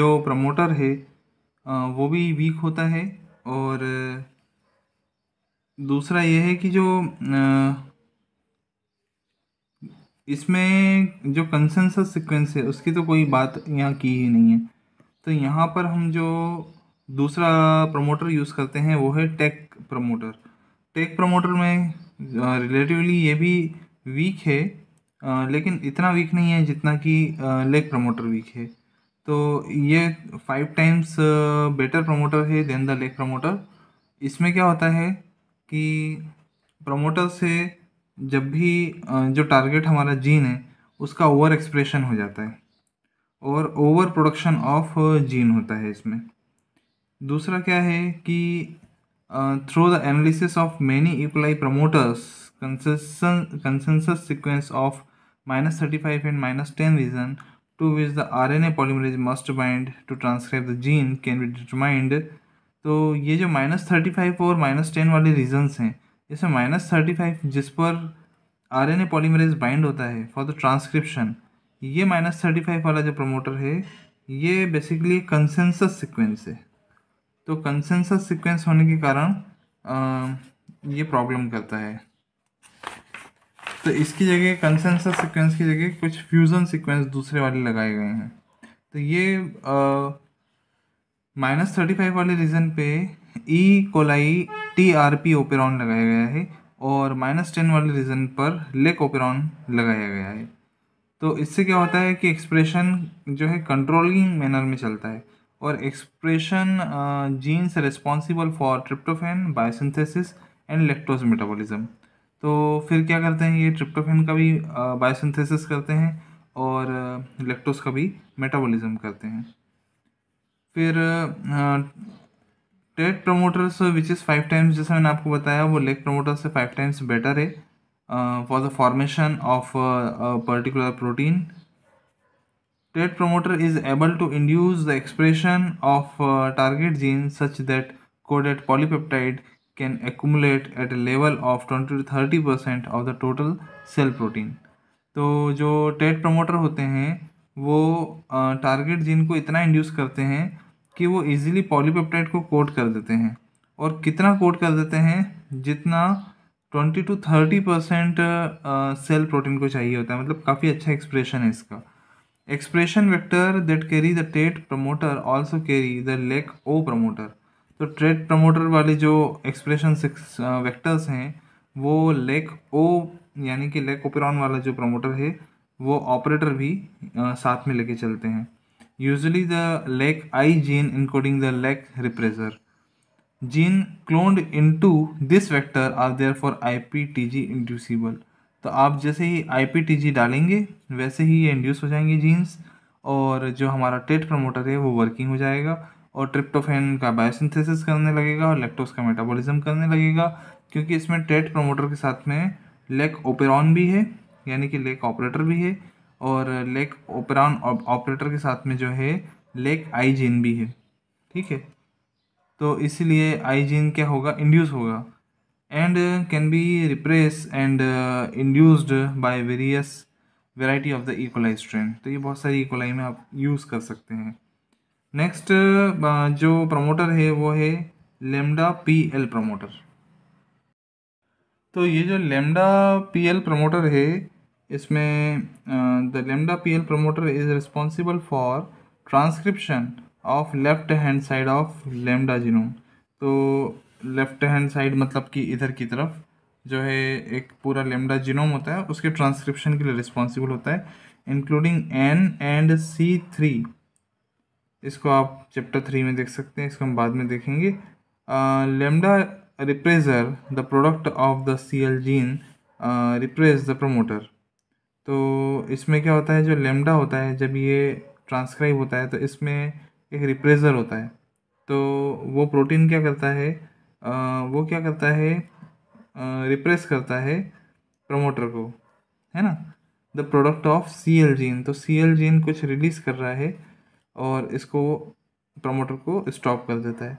जो प्रमोटर है वो भी वीक होता है और दूसरा ये है कि जो इसमें जो कंसेंसस सीक्वेंस है उसकी तो कोई बात यहाँ की ही नहीं है तो यहाँ पर हम जो दूसरा प्रमोटर यूज़ करते हैं वो है टेक प्रमोटर टेक प्रमोटर में रिलेटिवली ये भी वीक है लेकिन इतना वीक नहीं है जितना कि लेग प्रमोटर वीक है तो ये फाइव टाइम्स बेटर प्रमोटर है देन द लेग प्रमोटर इसमें क्या होता है कि प्रमोटर से जब भी uh, जो टारगेट हमारा जीन है उसका ओवर एक्सप्रेशन हो जाता है और ओवर प्रोडक्शन ऑफ जीन होता है इसमें दूसरा क्या है कि through the analysis of many E coli promoters consensus sequence of minus thirty five and minus ten region to which the RNA polymerase must bind to transcribe the gene can be determined तो ये जो minus thirty five और minus ten वाले regions हैं जैसे minus thirty five जिस पर R N A polymerase bind होता है फॉर द ट्रांसक्रिप्शन ये माइनस थर्टी फाइव वाला जो प्रमोटर है ये बेसिकली कंसेंसस सीक्वेंस है तो कंसेंसस सीक्वेंस होने के कारण आ, ये प्रॉब्लम करता है तो इसकी जगह कंसेंसस सीक्वेंस की जगह कुछ फ्यूज़न सीक्वेंस दूसरे वाले लगाए गए हैं तो ये माइनस थर्टी फाइव वाले रीजन पे E coli T R P operon लगाया गया है और माइनस टेन वाले रीजन पर लेक ओपेरॉन लगाया गया है तो इससे क्या होता है कि एक्सप्रेशन जो है कंट्रोलिंग मैनर में चलता है और expression genes responsible for tryptophan biosynthesis and lactose metabolism तो फिर क्या करते हैं ये ट्रिप्टोफेन का भी बायोसिंथेसिस करते हैं और लेक्टोस का भी मेटाबॉलिज्म करते हैं फिर tet promoters which is five times जैसे मैंने आपको बताया वो लेग प्रोमोटर से फाइव टाइम्स बेटर है for the formation of particular protein tet promoter is able to induce the expression of target gene such that coded polypeptide can accumulate at a level of 20 to 30 percent of the total cell protein तो जो TET promoter होते हैं वो target gene को इतना induce करते हैं कि वो इजीली पॉलीपेप्टाइड को कोट कर देते हैं और कितना कोट कर देते हैं जितना twenty to thirty percent cell protein को चाहिए होता है मतलब काफ़ी अच्छा एक्सप्रेशन है इसका expression vector that carry the tet promoter also carry the lac O promoter तो ट्रेड प्रमोटर वाली जो एक्सप्रेशन सिक्स वेक्टर्स हैं वो लेक ओ यानी कि लेक ओपेरॉन वाला जो प्रमोटर है वो ऑपरेटर भी आ, साथ में लेके चलते हैं usually the lac I gene encoding the lac repressor gene cloned into this vector are therefore I P T G inducible तो आप जैसे ही आई पी टी जी डालेंगे वैसे ही ये इंड्यूस हो जाएंगे जीन्स और जो हमारा टेट प्रमोटर है वो वर्किंग हो जाएगा और ट्रिप्टोफेन का बायोसिंथेसिस करने लगेगा और लेक्टोस का मेटाबॉलिज्म करने लगेगा क्योंकि इसमें टेट प्रोमोटर के साथ में लेक ओपेरॉन भी है यानी कि लेक ऑपरेटर भी है और लेक ओपेरॉन ऑपरेटर के साथ में जो है लेक आईजीन भी है ठीक है तो इसीलिए आईजीन क्या होगा इंड्यूस होगा and can be repress and induced by various variety of the E coli strain तो ये बहुत सारी इकोलाई e में आप यूज़ कर सकते हैं नेक्स्ट uh, जो प्रमोटर है वो है लेमडा पी एल प्रमोटर तो ये जो लेमडा पी एल प्रमोटर है इसमें the lambda P L promoter is responsible for transcription of left hand side of lambda genome तो लेफ्ट हैंड साइड मतलब कि इधर की तरफ जो है एक पूरा लेमडा जीनोम होता है उसके ट्रांसक्रिप्शन के लिए रिस्पॉन्सिबल होता है including N and C three इसको आप चैप्टर थ्री में देख सकते हैं इसको हम बाद में देखेंगे lambda repressor the product of the C L gene repress the promoter तो इसमें क्या होता है जो लेमडा होता है जब ये ट्रांसक्राइब होता है तो इसमें एक रिप्रेजर होता है तो वो प्रोटीन क्या करता है आ, वो क्या करता है रिप्रेस करता है प्रमोटर को है ना the product of C L gene तो सी एल जीन कुछ रिलीज़ कर रहा है और इसको प्रमोटर को स्टॉप कर देता है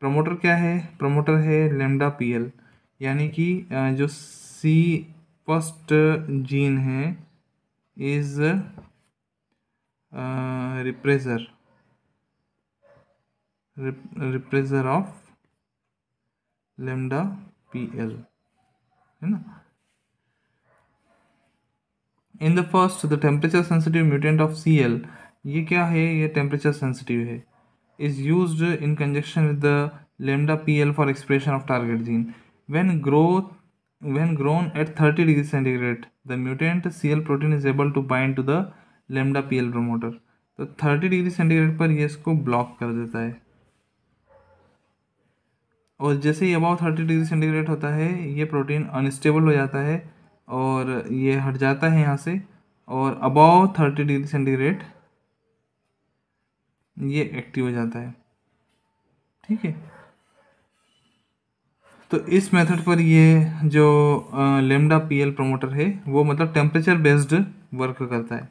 प्रमोटर क्या है प्रमोटर है लेमडा पी एल यानी कि जो सी फर्स्ट जीन है is repressor repressor of lambda P L है ना In the first, the temperature sensitive mutant of Cl ये क्या है ये टेम्परेचर सेंसिटिव है is use in conjunction with the lambda P L for expression of target gene when grown at thirty degree centigrade the mutant C L protein is able to bind to the lambda P L promoter तो thirty degree centigrade पर यह इसको block कर देता है और जैसे ही अबाउ थर्टी डिग्री सेंटीग्रेड होता है ये प्रोटीन अनस्टेबल हो जाता है और ये हट जाता है यहाँ से और अबाउ थर्टी डिग्री सेंटीग्रेड ये एक्टिव हो जाता है ठीक है तो इस मेथड पर ये जो लेमडा पी एल प्रोमोटर है वो मतलब टेम्परेचर बेस्ड वर्क करता है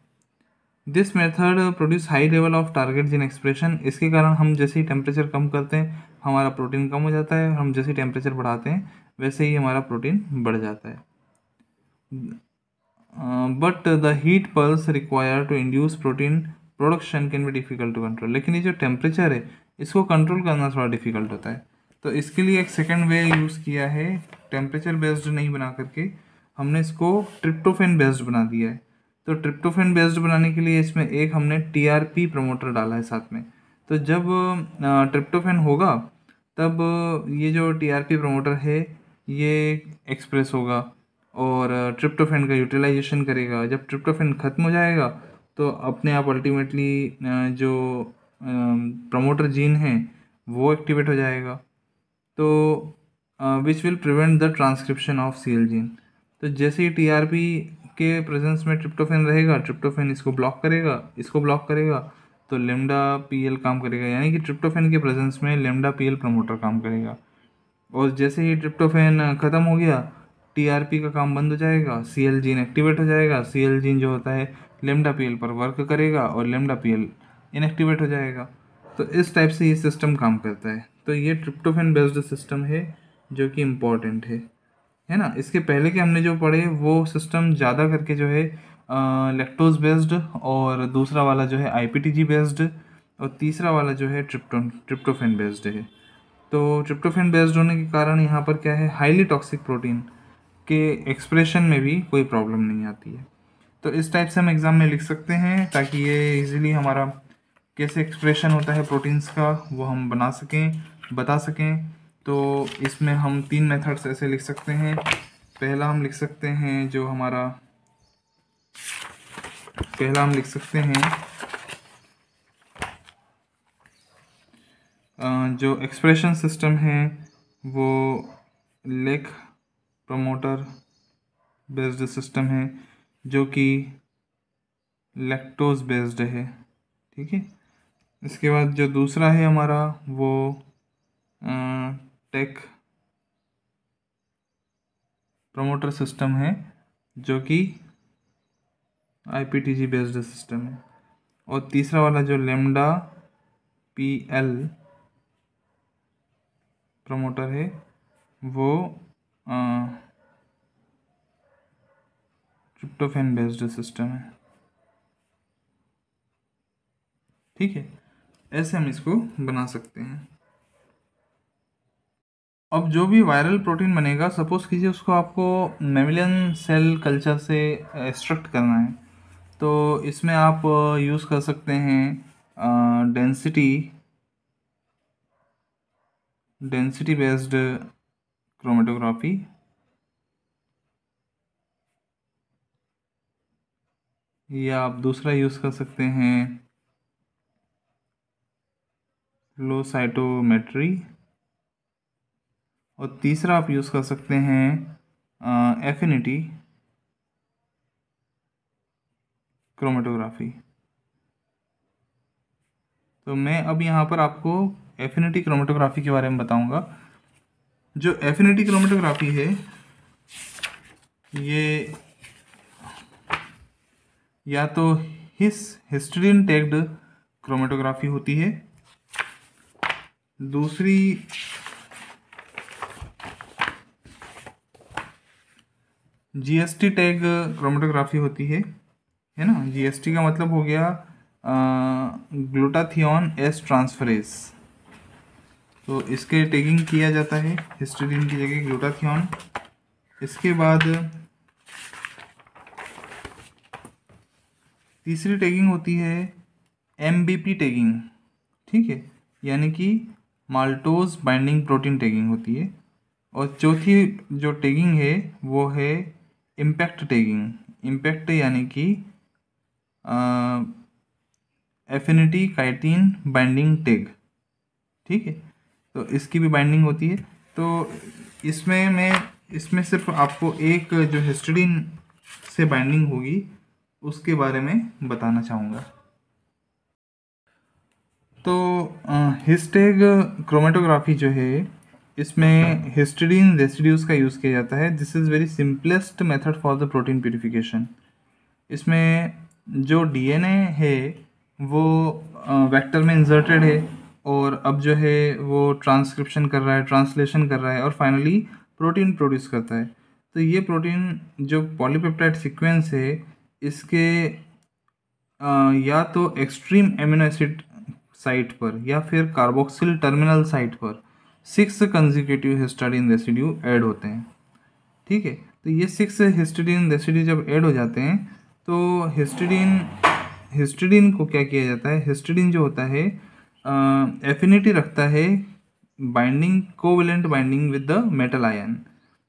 this method produce high level of target gene expression इसके कारण हम जैसे ही टेम्परेचर कम करते हैं हमारा प्रोटीन कम हो जाता है हम जैसे ही टेम्परेचर बढ़ाते हैं वैसे ही हमारा प्रोटीन बढ़ जाता है but the heat pulse require to induce protein production can be difficult to control लेकिन ये जो टेम्परेचर है इसको कंट्रोल करना थोड़ा डिफ़िकल्ट होता है तो इसके लिए एक सेकेंड वे यूज़ किया है टेम्परेचर बेस्ड नहीं बना करके हमने इसको ट्रिप्टोफेन बेस्ड बना दिया है तो ट्रिप्टोफेन बेस्ड बनाने के लिए इसमें एक हमने टी प्रमोटर डाला है साथ में तो जब ट्रिप्टोफेन होगा तब ये जो टी प्रमोटर है ये एक्सप्रेस होगा और ट्रिप्टोफेन का यूटिलाइजेशन करेगा जब ट्रिप्टोफेन ख़त्म हो जाएगा तो अपने आप अल्टीमेटली जो प्रमोटर जीन है वो एक्टिवेट हो जाएगा तो which will prevent the transcription of C L gene तो जैसे ही टी आर पी के प्रेजेंस में ट्रिप्टोफेन रहेगा ट्रिप्टोफेन इसको ब्लॉक करेगा इसको ब्लॉक करेगा तो लेमडा पी एल काम करेगा यानी कि ट्रिप्टोफेन के प्रेजेंस में लेमडा पी एल प्रमोटर काम करेगा और जैसे ही ट्रिप्टोफेन ख़त्म हो गया टीआरपी का काम बंद हो जाएगा सी एल जीन एक्टिवेट हो जाएगा सी एल जीन जो होता है लेमडा पी पर वर्क करेगा और लेमडा पी इनएक्टिवेट हो जाएगा तो इस टाइप से ये सिस्टम काम करता है तो ये ट्रिप्टोफेन बेस्ड सिस्टम है जो कि इम्पॉर्टेंट है है ना इसके पहले के हमने जो पढ़े वो सिस्टम ज़्यादा करके जो है लेक्टोज बेस्ड और दूसरा वाला जो है आईपीटीजी बेस्ड और तीसरा वाला जो है ट्रिप्टो ट्रिप्टोफेन बेस्ड है तो ट्रिप्टोफेन बेस्ड होने के कारण यहाँ पर क्या है हाईली टॉक्सिक प्रोटीन के एक्सप्रेशन में भी कोई प्रॉब्लम नहीं आती है तो इस टाइप से हम एग्ज़ाम में लिख सकते हैं ताकि ये इजीली हमारा कैसे एक्सप्रेशन होता है प्रोटीन्स का वो हम बना सकें बता सकें तो इसमें हम तीन मेथड्स ऐसे लिख सकते हैं पहला हम लिख सकते हैं जो हमारा पहला हम लिख सकते हैं जो एक्सप्रेशन सिस्टम है वो लेख प्रमोटर बेस्ड सिस्टम है जो कि लैक्टोज बेस्ड है ठीक है इसके बाद जो दूसरा है हमारा वो टेक प्रमोटर सिस्टम है जो कि आईपीटीजी बेस्ड सिस्टम है और तीसरा वाला जो लेमडा पी एल प्रमोटर है वो आ, ट्रिप्टोफैन बेस्ड सिस्टम है ठीक है ऐसे हम इसको बना सकते हैं अब जो भी वायरल प्रोटीन बनेगा सपोज़ कीजिए उसको आपको मेमिलियन सेल कल्चर से एक्सट्रैक्ट uh, करना है तो इसमें आप यूज़ uh, कर सकते हैं डेंसिटी डेंसिटी बेस्ड क्रोमेटोग्राफी या आप दूसरा यूज़ कर सकते हैं फ्लो साइटोमेट्री और तीसरा आप यूज़ कर सकते हैं एफिनिटी क्रोमेटोग्राफी तो मैं अब यहाँ पर आपको एफिनिटी क्रोमेटोग्राफी के बारे में बताऊँगा जो एफिनिटी क्रोमेटोग्राफी है ये या तो हिस हिस्ट्रीन टैग्ड क्रोमेटोग्राफी होती है दूसरी जीएसटी टैग क्रोमेटोग्राफी होती है है ना जीएसटी का मतलब हो गया ग्लूटाथियन एस ट्रांसफरेस तो इसके टैगिंग किया जाता है हिस्टोरिन की जगह ग्लूटाथियन इसके बाद तीसरी टैगिंग होती है एम टैगिंग ठीक है यानी कि माल्टोज बाइंडिंग प्रोटीन टैगिंग होती है और चौथी जो टैगिंग है वो है इम्पैक्ट टैगिंग इम्पैक्ट यानी कि एफिनिटी काइटीन बाइंडिंग टैग ठीक है तो इसकी भी बाइंडिंग होती है तो इसमें मैं इसमें सिर्फ आपको एक जो हिस्टडीन से बाइंडिंग होगी उसके बारे में बताना चाहूँगा तो हिस्टेग क्रोमेटोग्राफी जो है इसमें हिस्टडीन रेसिड्यूज का यूज़ किया जाता है this is very simplest method for the protein purification इसमें जो डीएनए है वो वेक्टर में इंसर्टेड है और अब जो है वो ट्रांसक्रिप्शन कर रहा है ट्रांसलेशन कर रहा है और फाइनली प्रोटीन प्रोड्यूस करता है तो ये प्रोटीन जो पॉलीपेप्टाइड सिक्वेंस है इसके या तो एक्सट्रीम एमिनो एसिड साइट पर या फिर कार्बोक्सिल टर्मिनल साइट पर six consecutive histidine residue add होते हैं ठीक है तो ये सिक्स हिस्टिडिन रेसिड्यू जब ऐड हो जाते हैं तो हिस्टडीन हिस्टडीन को क्या किया जाता है हिस्टडीन जो होता है एफिनिटी रखता है binding covalent binding with the metal ion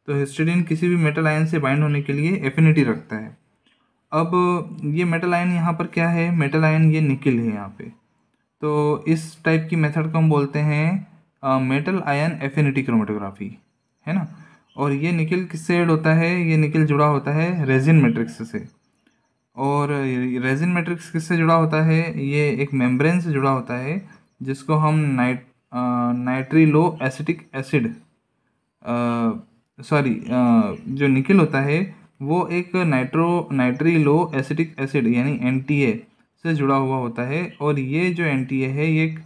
तो हिस्टडीन किसी भी मेटल आयन से बाइंड होने के लिए एफिनिटी रखता है अब ये मेटल आयन यहाँ पर क्या है मेटल आयन ये निकिल है यहाँ पे तो इस टाइप की मेथड को हम बोलते हैं मेटल आयन एफिनिटी क्रोमेटोग्राफी है ना और ये निकिल किससे एड होता है ये निकिल जुड़ा होता है रेजिन मैट्रिक्स से और रेजिन मैट्रिक्स किससे जुड़ा होता है ये एक मेम्ब्रेन से जुड़ा होता है जिसको हम nit nitrilo acetic acid sorry जो निकिल होता है वो एक नाइट्रो नाइट्रीलो एसिटिक एसिड यानी एन से जुड़ा हुआ होता है और ये जो एन है ये एक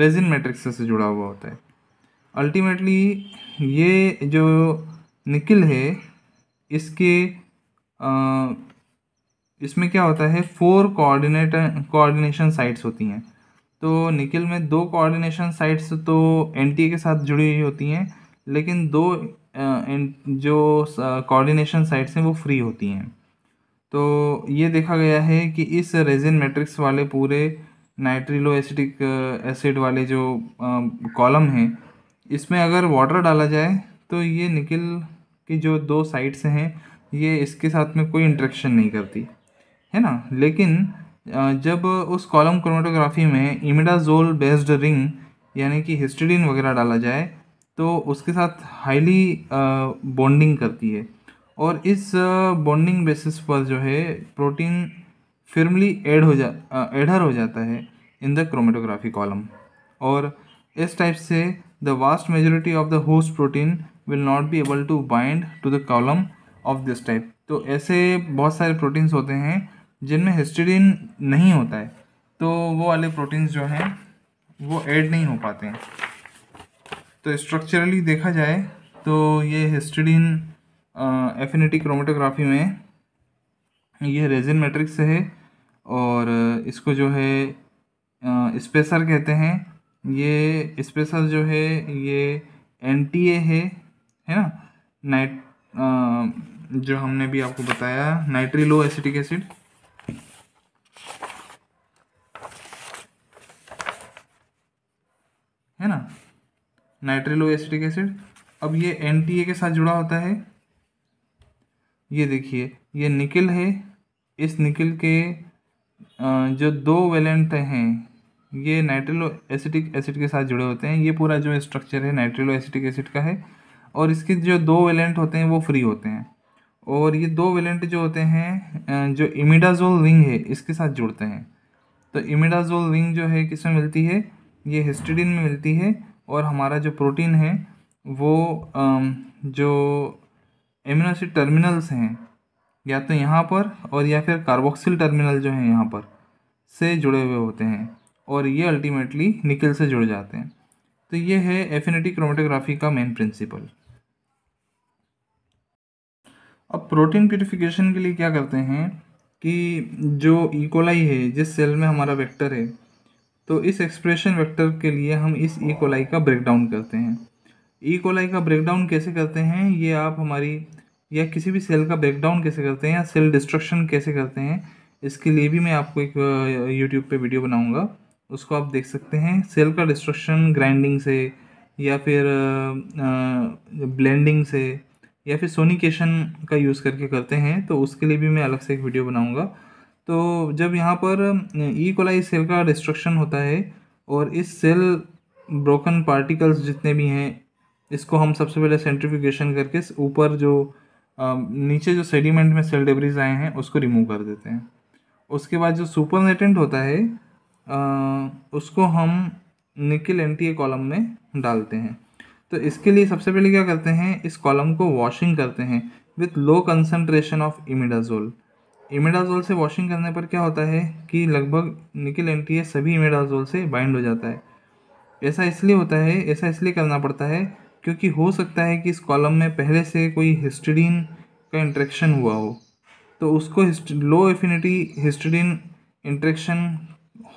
रेजिन मैट्रिक्स से जुड़ा हुआ होता है अल्टीमेटली ये जो निकल है इसके आ, इसमें क्या होता है फोर कोऑर्डिनेट कोऑर्डिनेशन साइट्स होती हैं तो निकल में दो कोऑर्डिनेशन साइट्स तो एन के साथ जुड़ी हुई होती हैं लेकिन दो इन जो कोऑर्डिनेशन साइट्स हैं वो फ्री होती हैं तो ये देखा गया है कि इस रेजिन मैट्रिक्स वाले पूरे नाइट्रिलो एसिडिक एसिड वाले जो कॉलम हैं इसमें अगर वाटर डाला जाए तो ये निकल की जो दो साइड्स हैं ये इसके साथ में कोई इंट्रेक्शन नहीं करती है ना लेकिन जब उस कॉलम क्रोमेटोग्राफी में इमिडाजोल बेस्ड रिंग यानी कि हिस्टिडिन वगैरह डाला जाए तो उसके साथ हाईली बॉन्डिंग करती है और इस बॉन्डिंग बेसिस पर जो है प्रोटीन फिल्मली एड हो जा एडर हो जाता है इन द क्रोमेटोग्राफी कॉलम और इस टाइप से the vast majority of the host protein will not be able to bind to the column of this type तो ऐसे बहुत सारे प्रोटीन्स होते हैं जिनमें हिस्टिडिन नहीं होता है तो वो वाले प्रोटीन्स जो हैं वो ऐड नहीं हो पाते हैं तो स्ट्रक्चरली देखा जाए तो ये हिस्टडीन एफिनिटी क्रोमेटोग्राफी में ये रेजिन मैट्रिक्स है और इसको जो है स्पेसर कहते हैं ये स्पेसर जो है ये एन है है ना नाइट जो हमने भी आपको बताया नाइट्रिलो एसिटिक एसिड है ना नाइट्रिलो एसिटिक एसिड अब ये एन के साथ जुड़ा होता है ये देखिए ये निकल है इस निकल के जो दो वेलेंट हैं ये नाइट्रिलो एसिटिक एसिड के साथ जुड़े होते हैं ये पूरा जो स्ट्रक्चर है नाइट्रिलो एसिटिक एसिड का है और इसके जो दो वेलेंट होते हैं वो फ्री होते हैं और ये दो वेलेंट जो होते हैं जो इमिडाजोल रिंग है इसके साथ जुड़ते हैं तो इमिडाजोल रिंग जो है किसमें मिलती है ये हिस्टिडिन में मिलती है और हमारा जो प्रोटीन है वो जो एमिनो एसिड टर्मिनल्स हैं या तो यहाँ पर और या फिर कार्बोक्सिल टर्मिनल जो हैं यहाँ पर से जुड़े हुए होते हैं और ये अल्टीमेटली निकल से जुड़ जाते हैं तो ये है एफिनिटी क्रोमेटोग्राफी का मेन प्रिंसिपल अब प्रोटीन प्योरीफिकेशन के लिए क्या करते हैं कि जो इकोलाई e है जिस सेल में हमारा वेक्टर है तो इस एक्सप्रेशन वेक्टर के लिए हम इस ई e कोलाई का ब्रेकडाउन करते हैं ई e कोलाई का ब्रेकडाउन कैसे करते हैं ये आप हमारी या किसी भी सेल का ब्रेकडाउन कैसे करते हैं या सेल डिस्ट्रक्शन कैसे करते हैं इसके लिए भी मैं आपको एक यूट्यूब पे वीडियो बनाऊंगा उसको आप देख सकते हैं सेल का डिस्ट्रक्शन ग्राइंडिंग से या फिर ब्लेंडिंग से या फिर सोनिकेशन का यूज़ करके करते हैं तो उसके लिए भी मैं अलग से एक वीडियो बनाऊँगा तो जब यहाँ पर ई कोलाई सेल का डिस्ट्रक्शन होता है और इस सेल ब्रोकन पार्टिकल्स जितने भी हैं इसको हम सबसे पहले सेंट्रिफिकेशन करके ऊपर जो नीचे जो सेडिमेंट में सेल डेब्रीज आए हैं उसको रिमूव कर देते हैं उसके बाद जो सुपर नेटेंट होता है आ, उसको हम निकल एन टी कॉलम में डालते हैं तो इसके लिए सबसे पहले क्या करते हैं इस कॉलम को वॉशिंग करते हैं with low concentration of imidazole imidazole से वॉशिंग करने पर क्या होता है कि लगभग निकिल एन सभी इमेडाजोल से बाइंड हो जाता है ऐसा इसलिए होता है ऐसा इसलिए करना पड़ता है क्योंकि हो सकता है कि इस कॉलम में पहले से कोई हिस्टडीन का इंट्रेक्शन हुआ हो तो उसको लो एफिनिटी हिस्टडीन इंट्रेक्शन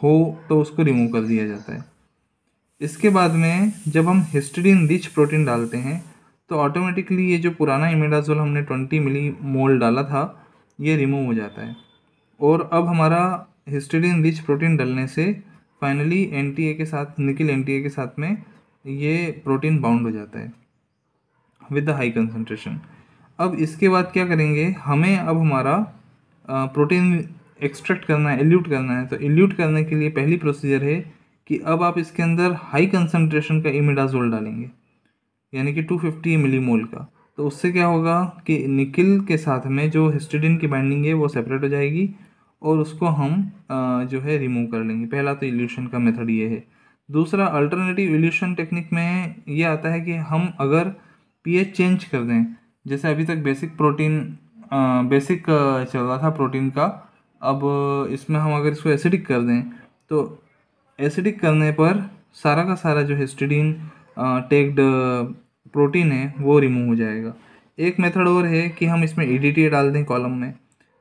हो तो उसको रिमूव कर दिया जाता है इसके बाद में जब हम हिस्टडीन रिच प्रोटीन डालते हैं तो ऑटोमेटिकली ये जो पुराना इमेडाजोल हमने ट्वेंटी मिली मोल डाला था ये रिमूव हो जाता है और अब हमारा हिस्टेडिन रिच प्रोटीन डलने से फाइनली एन के साथ निकिल एन के साथ में ये प्रोटीन बाउंड हो जाता है विद द हाई कंसनट्रेशन अब इसके बाद क्या करेंगे हमें अब हमारा प्रोटीन एक्सट्रैक्ट करना है एल्यूट करना है तो एल्यूट करने के लिए पहली प्रोसीजर है कि अब आप इसके अंदर हाई कंसनट्रेशन का इमिडाजोल डालेंगे यानी कि 250 मिलीमोल का तो उससे क्या होगा कि निकिल के साथ में जो हिस्टिडिन की बाइंडिंग है वो सेपरेट हो जाएगी और उसको हम जो है रिमूव कर लेंगे पहला तो इल्यूशन का मेथड ये है दूसरा अल्टरनेटिव इल्यूशन टेक्निक में ये आता है कि हम अगर पीएच चेंज कर दें जैसे अभी तक बेसिक प्रोटीन बेसिक चल रहा था प्रोटीन का अब इसमें हम अगर इसको एसिडिक कर दें तो एसिडिक करने पर सारा का सारा जो हिस्टिडीन टेक्ड प्रोटीन है वो रिमूव हो जाएगा एक मेथड और है कि हम इसमें ई e डाल दें कॉलम में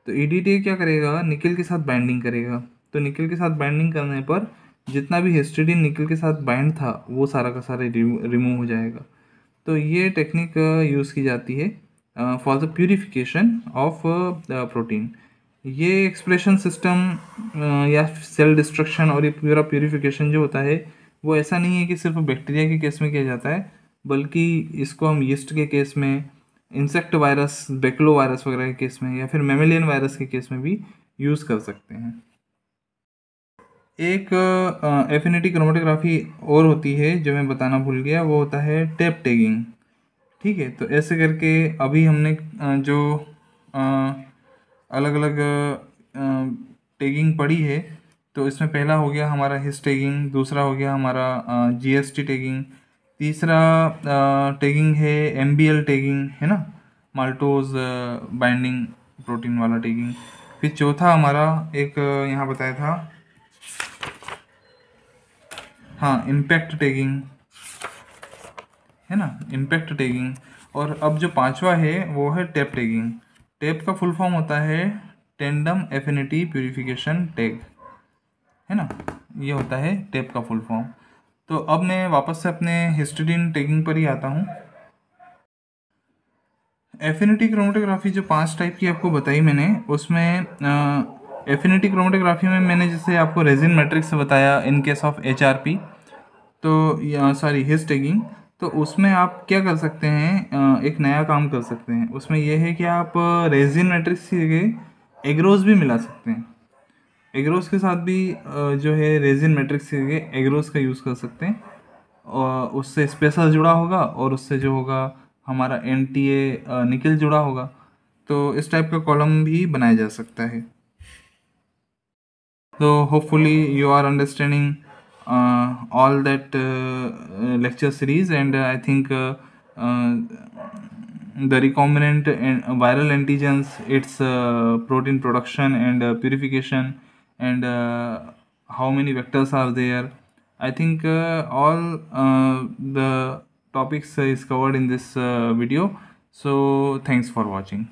तो ई e क्या करेगा निकल के साथ बाइंडिंग करेगा तो निकल के साथ बाइंडिंग करने पर जितना भी हिस्टडीन निकल के साथ बाइंड था वो सारा का सारा रिमूव हो जाएगा तो ये टेक्निक यूज़ uh, की जाती है for the purification of protein ये एक्सप्रेशन सिस्टम uh, या सेल डिस्ट्रक्शन और ये पूरा प्योरीफिकेशन जो होता है वो ऐसा नहीं है कि सिर्फ बैक्टीरिया के केस में किया जाता है बल्कि इसको हम यीस्ट के केस में इंसेक्ट वायरस बेकलो वायरस वगैरह के केस में या फिर मेमेलियन वायरस के केस में भी यूज़ कर सकते हैं एक एफिनिटी क्रोमेटोग्राफी और होती है जो मैं बताना भूल गया वो होता है टेप टैगिंग ठीक है तो ऐसे करके अभी हमने जो अलग अलग टैगिंग पड़ी है तो इसमें पहला हो गया हमारा हिस टैगिंग दूसरा हो गया हमारा जीएसटी टैगिंग तीसरा टैगिंग है एम टैगिंग है ना माल्टोज बाइंडिंग प्रोटीन वाला टैगिंग फिर चौथा हमारा एक यहाँ बताया था हाँ इम्पैक्ट टैगिंग है ना इम्पैक्ट टैगिंग और अब जो पांचवा है वो है टैप टैगिंग टैप का फुल फॉर्म होता है टेंडम एफिनिटी प्योरीफिकेशन टैग है ना ये होता है टैप का फुल फॉर्म तो अब मैं वापस से अपने हिस्टडीन टैगिंग पर ही आता हूँ एफिनिटी क्रोमेटोग्राफी जो पांच टाइप की आपको बताई मैंने उसमें एफिनिटी क्रोमेटोग्राफी में मैंने जैसे आपको रेजिन मैट्रिक्स बताया इन केस ऑफ एच तो या सॉरी हिस टेकिंग तो उसमें आप क्या कर सकते हैं एक नया काम कर सकते हैं उसमें यह है कि आप रेजिन मैट्रिक्स के एग्रोज भी मिला सकते हैं एग्रोस के साथ भी जो है रेजिन मैट्रिक्स के एग्रोस का यूज़ कर सकते हैं और उससे स्पेसर जुड़ा होगा और उससे जो होगा हमारा एन टी ए निकल जुड़ा होगा तो इस टाइप का कॉलम भी बनाया जा सकता है तो hopefully you are understanding all that lecture series and I think the recombinant and viral antigens it's protein production and protein and uh, how many vectors are there i think uh, all uh, the topics is covered in this video so thanks for watching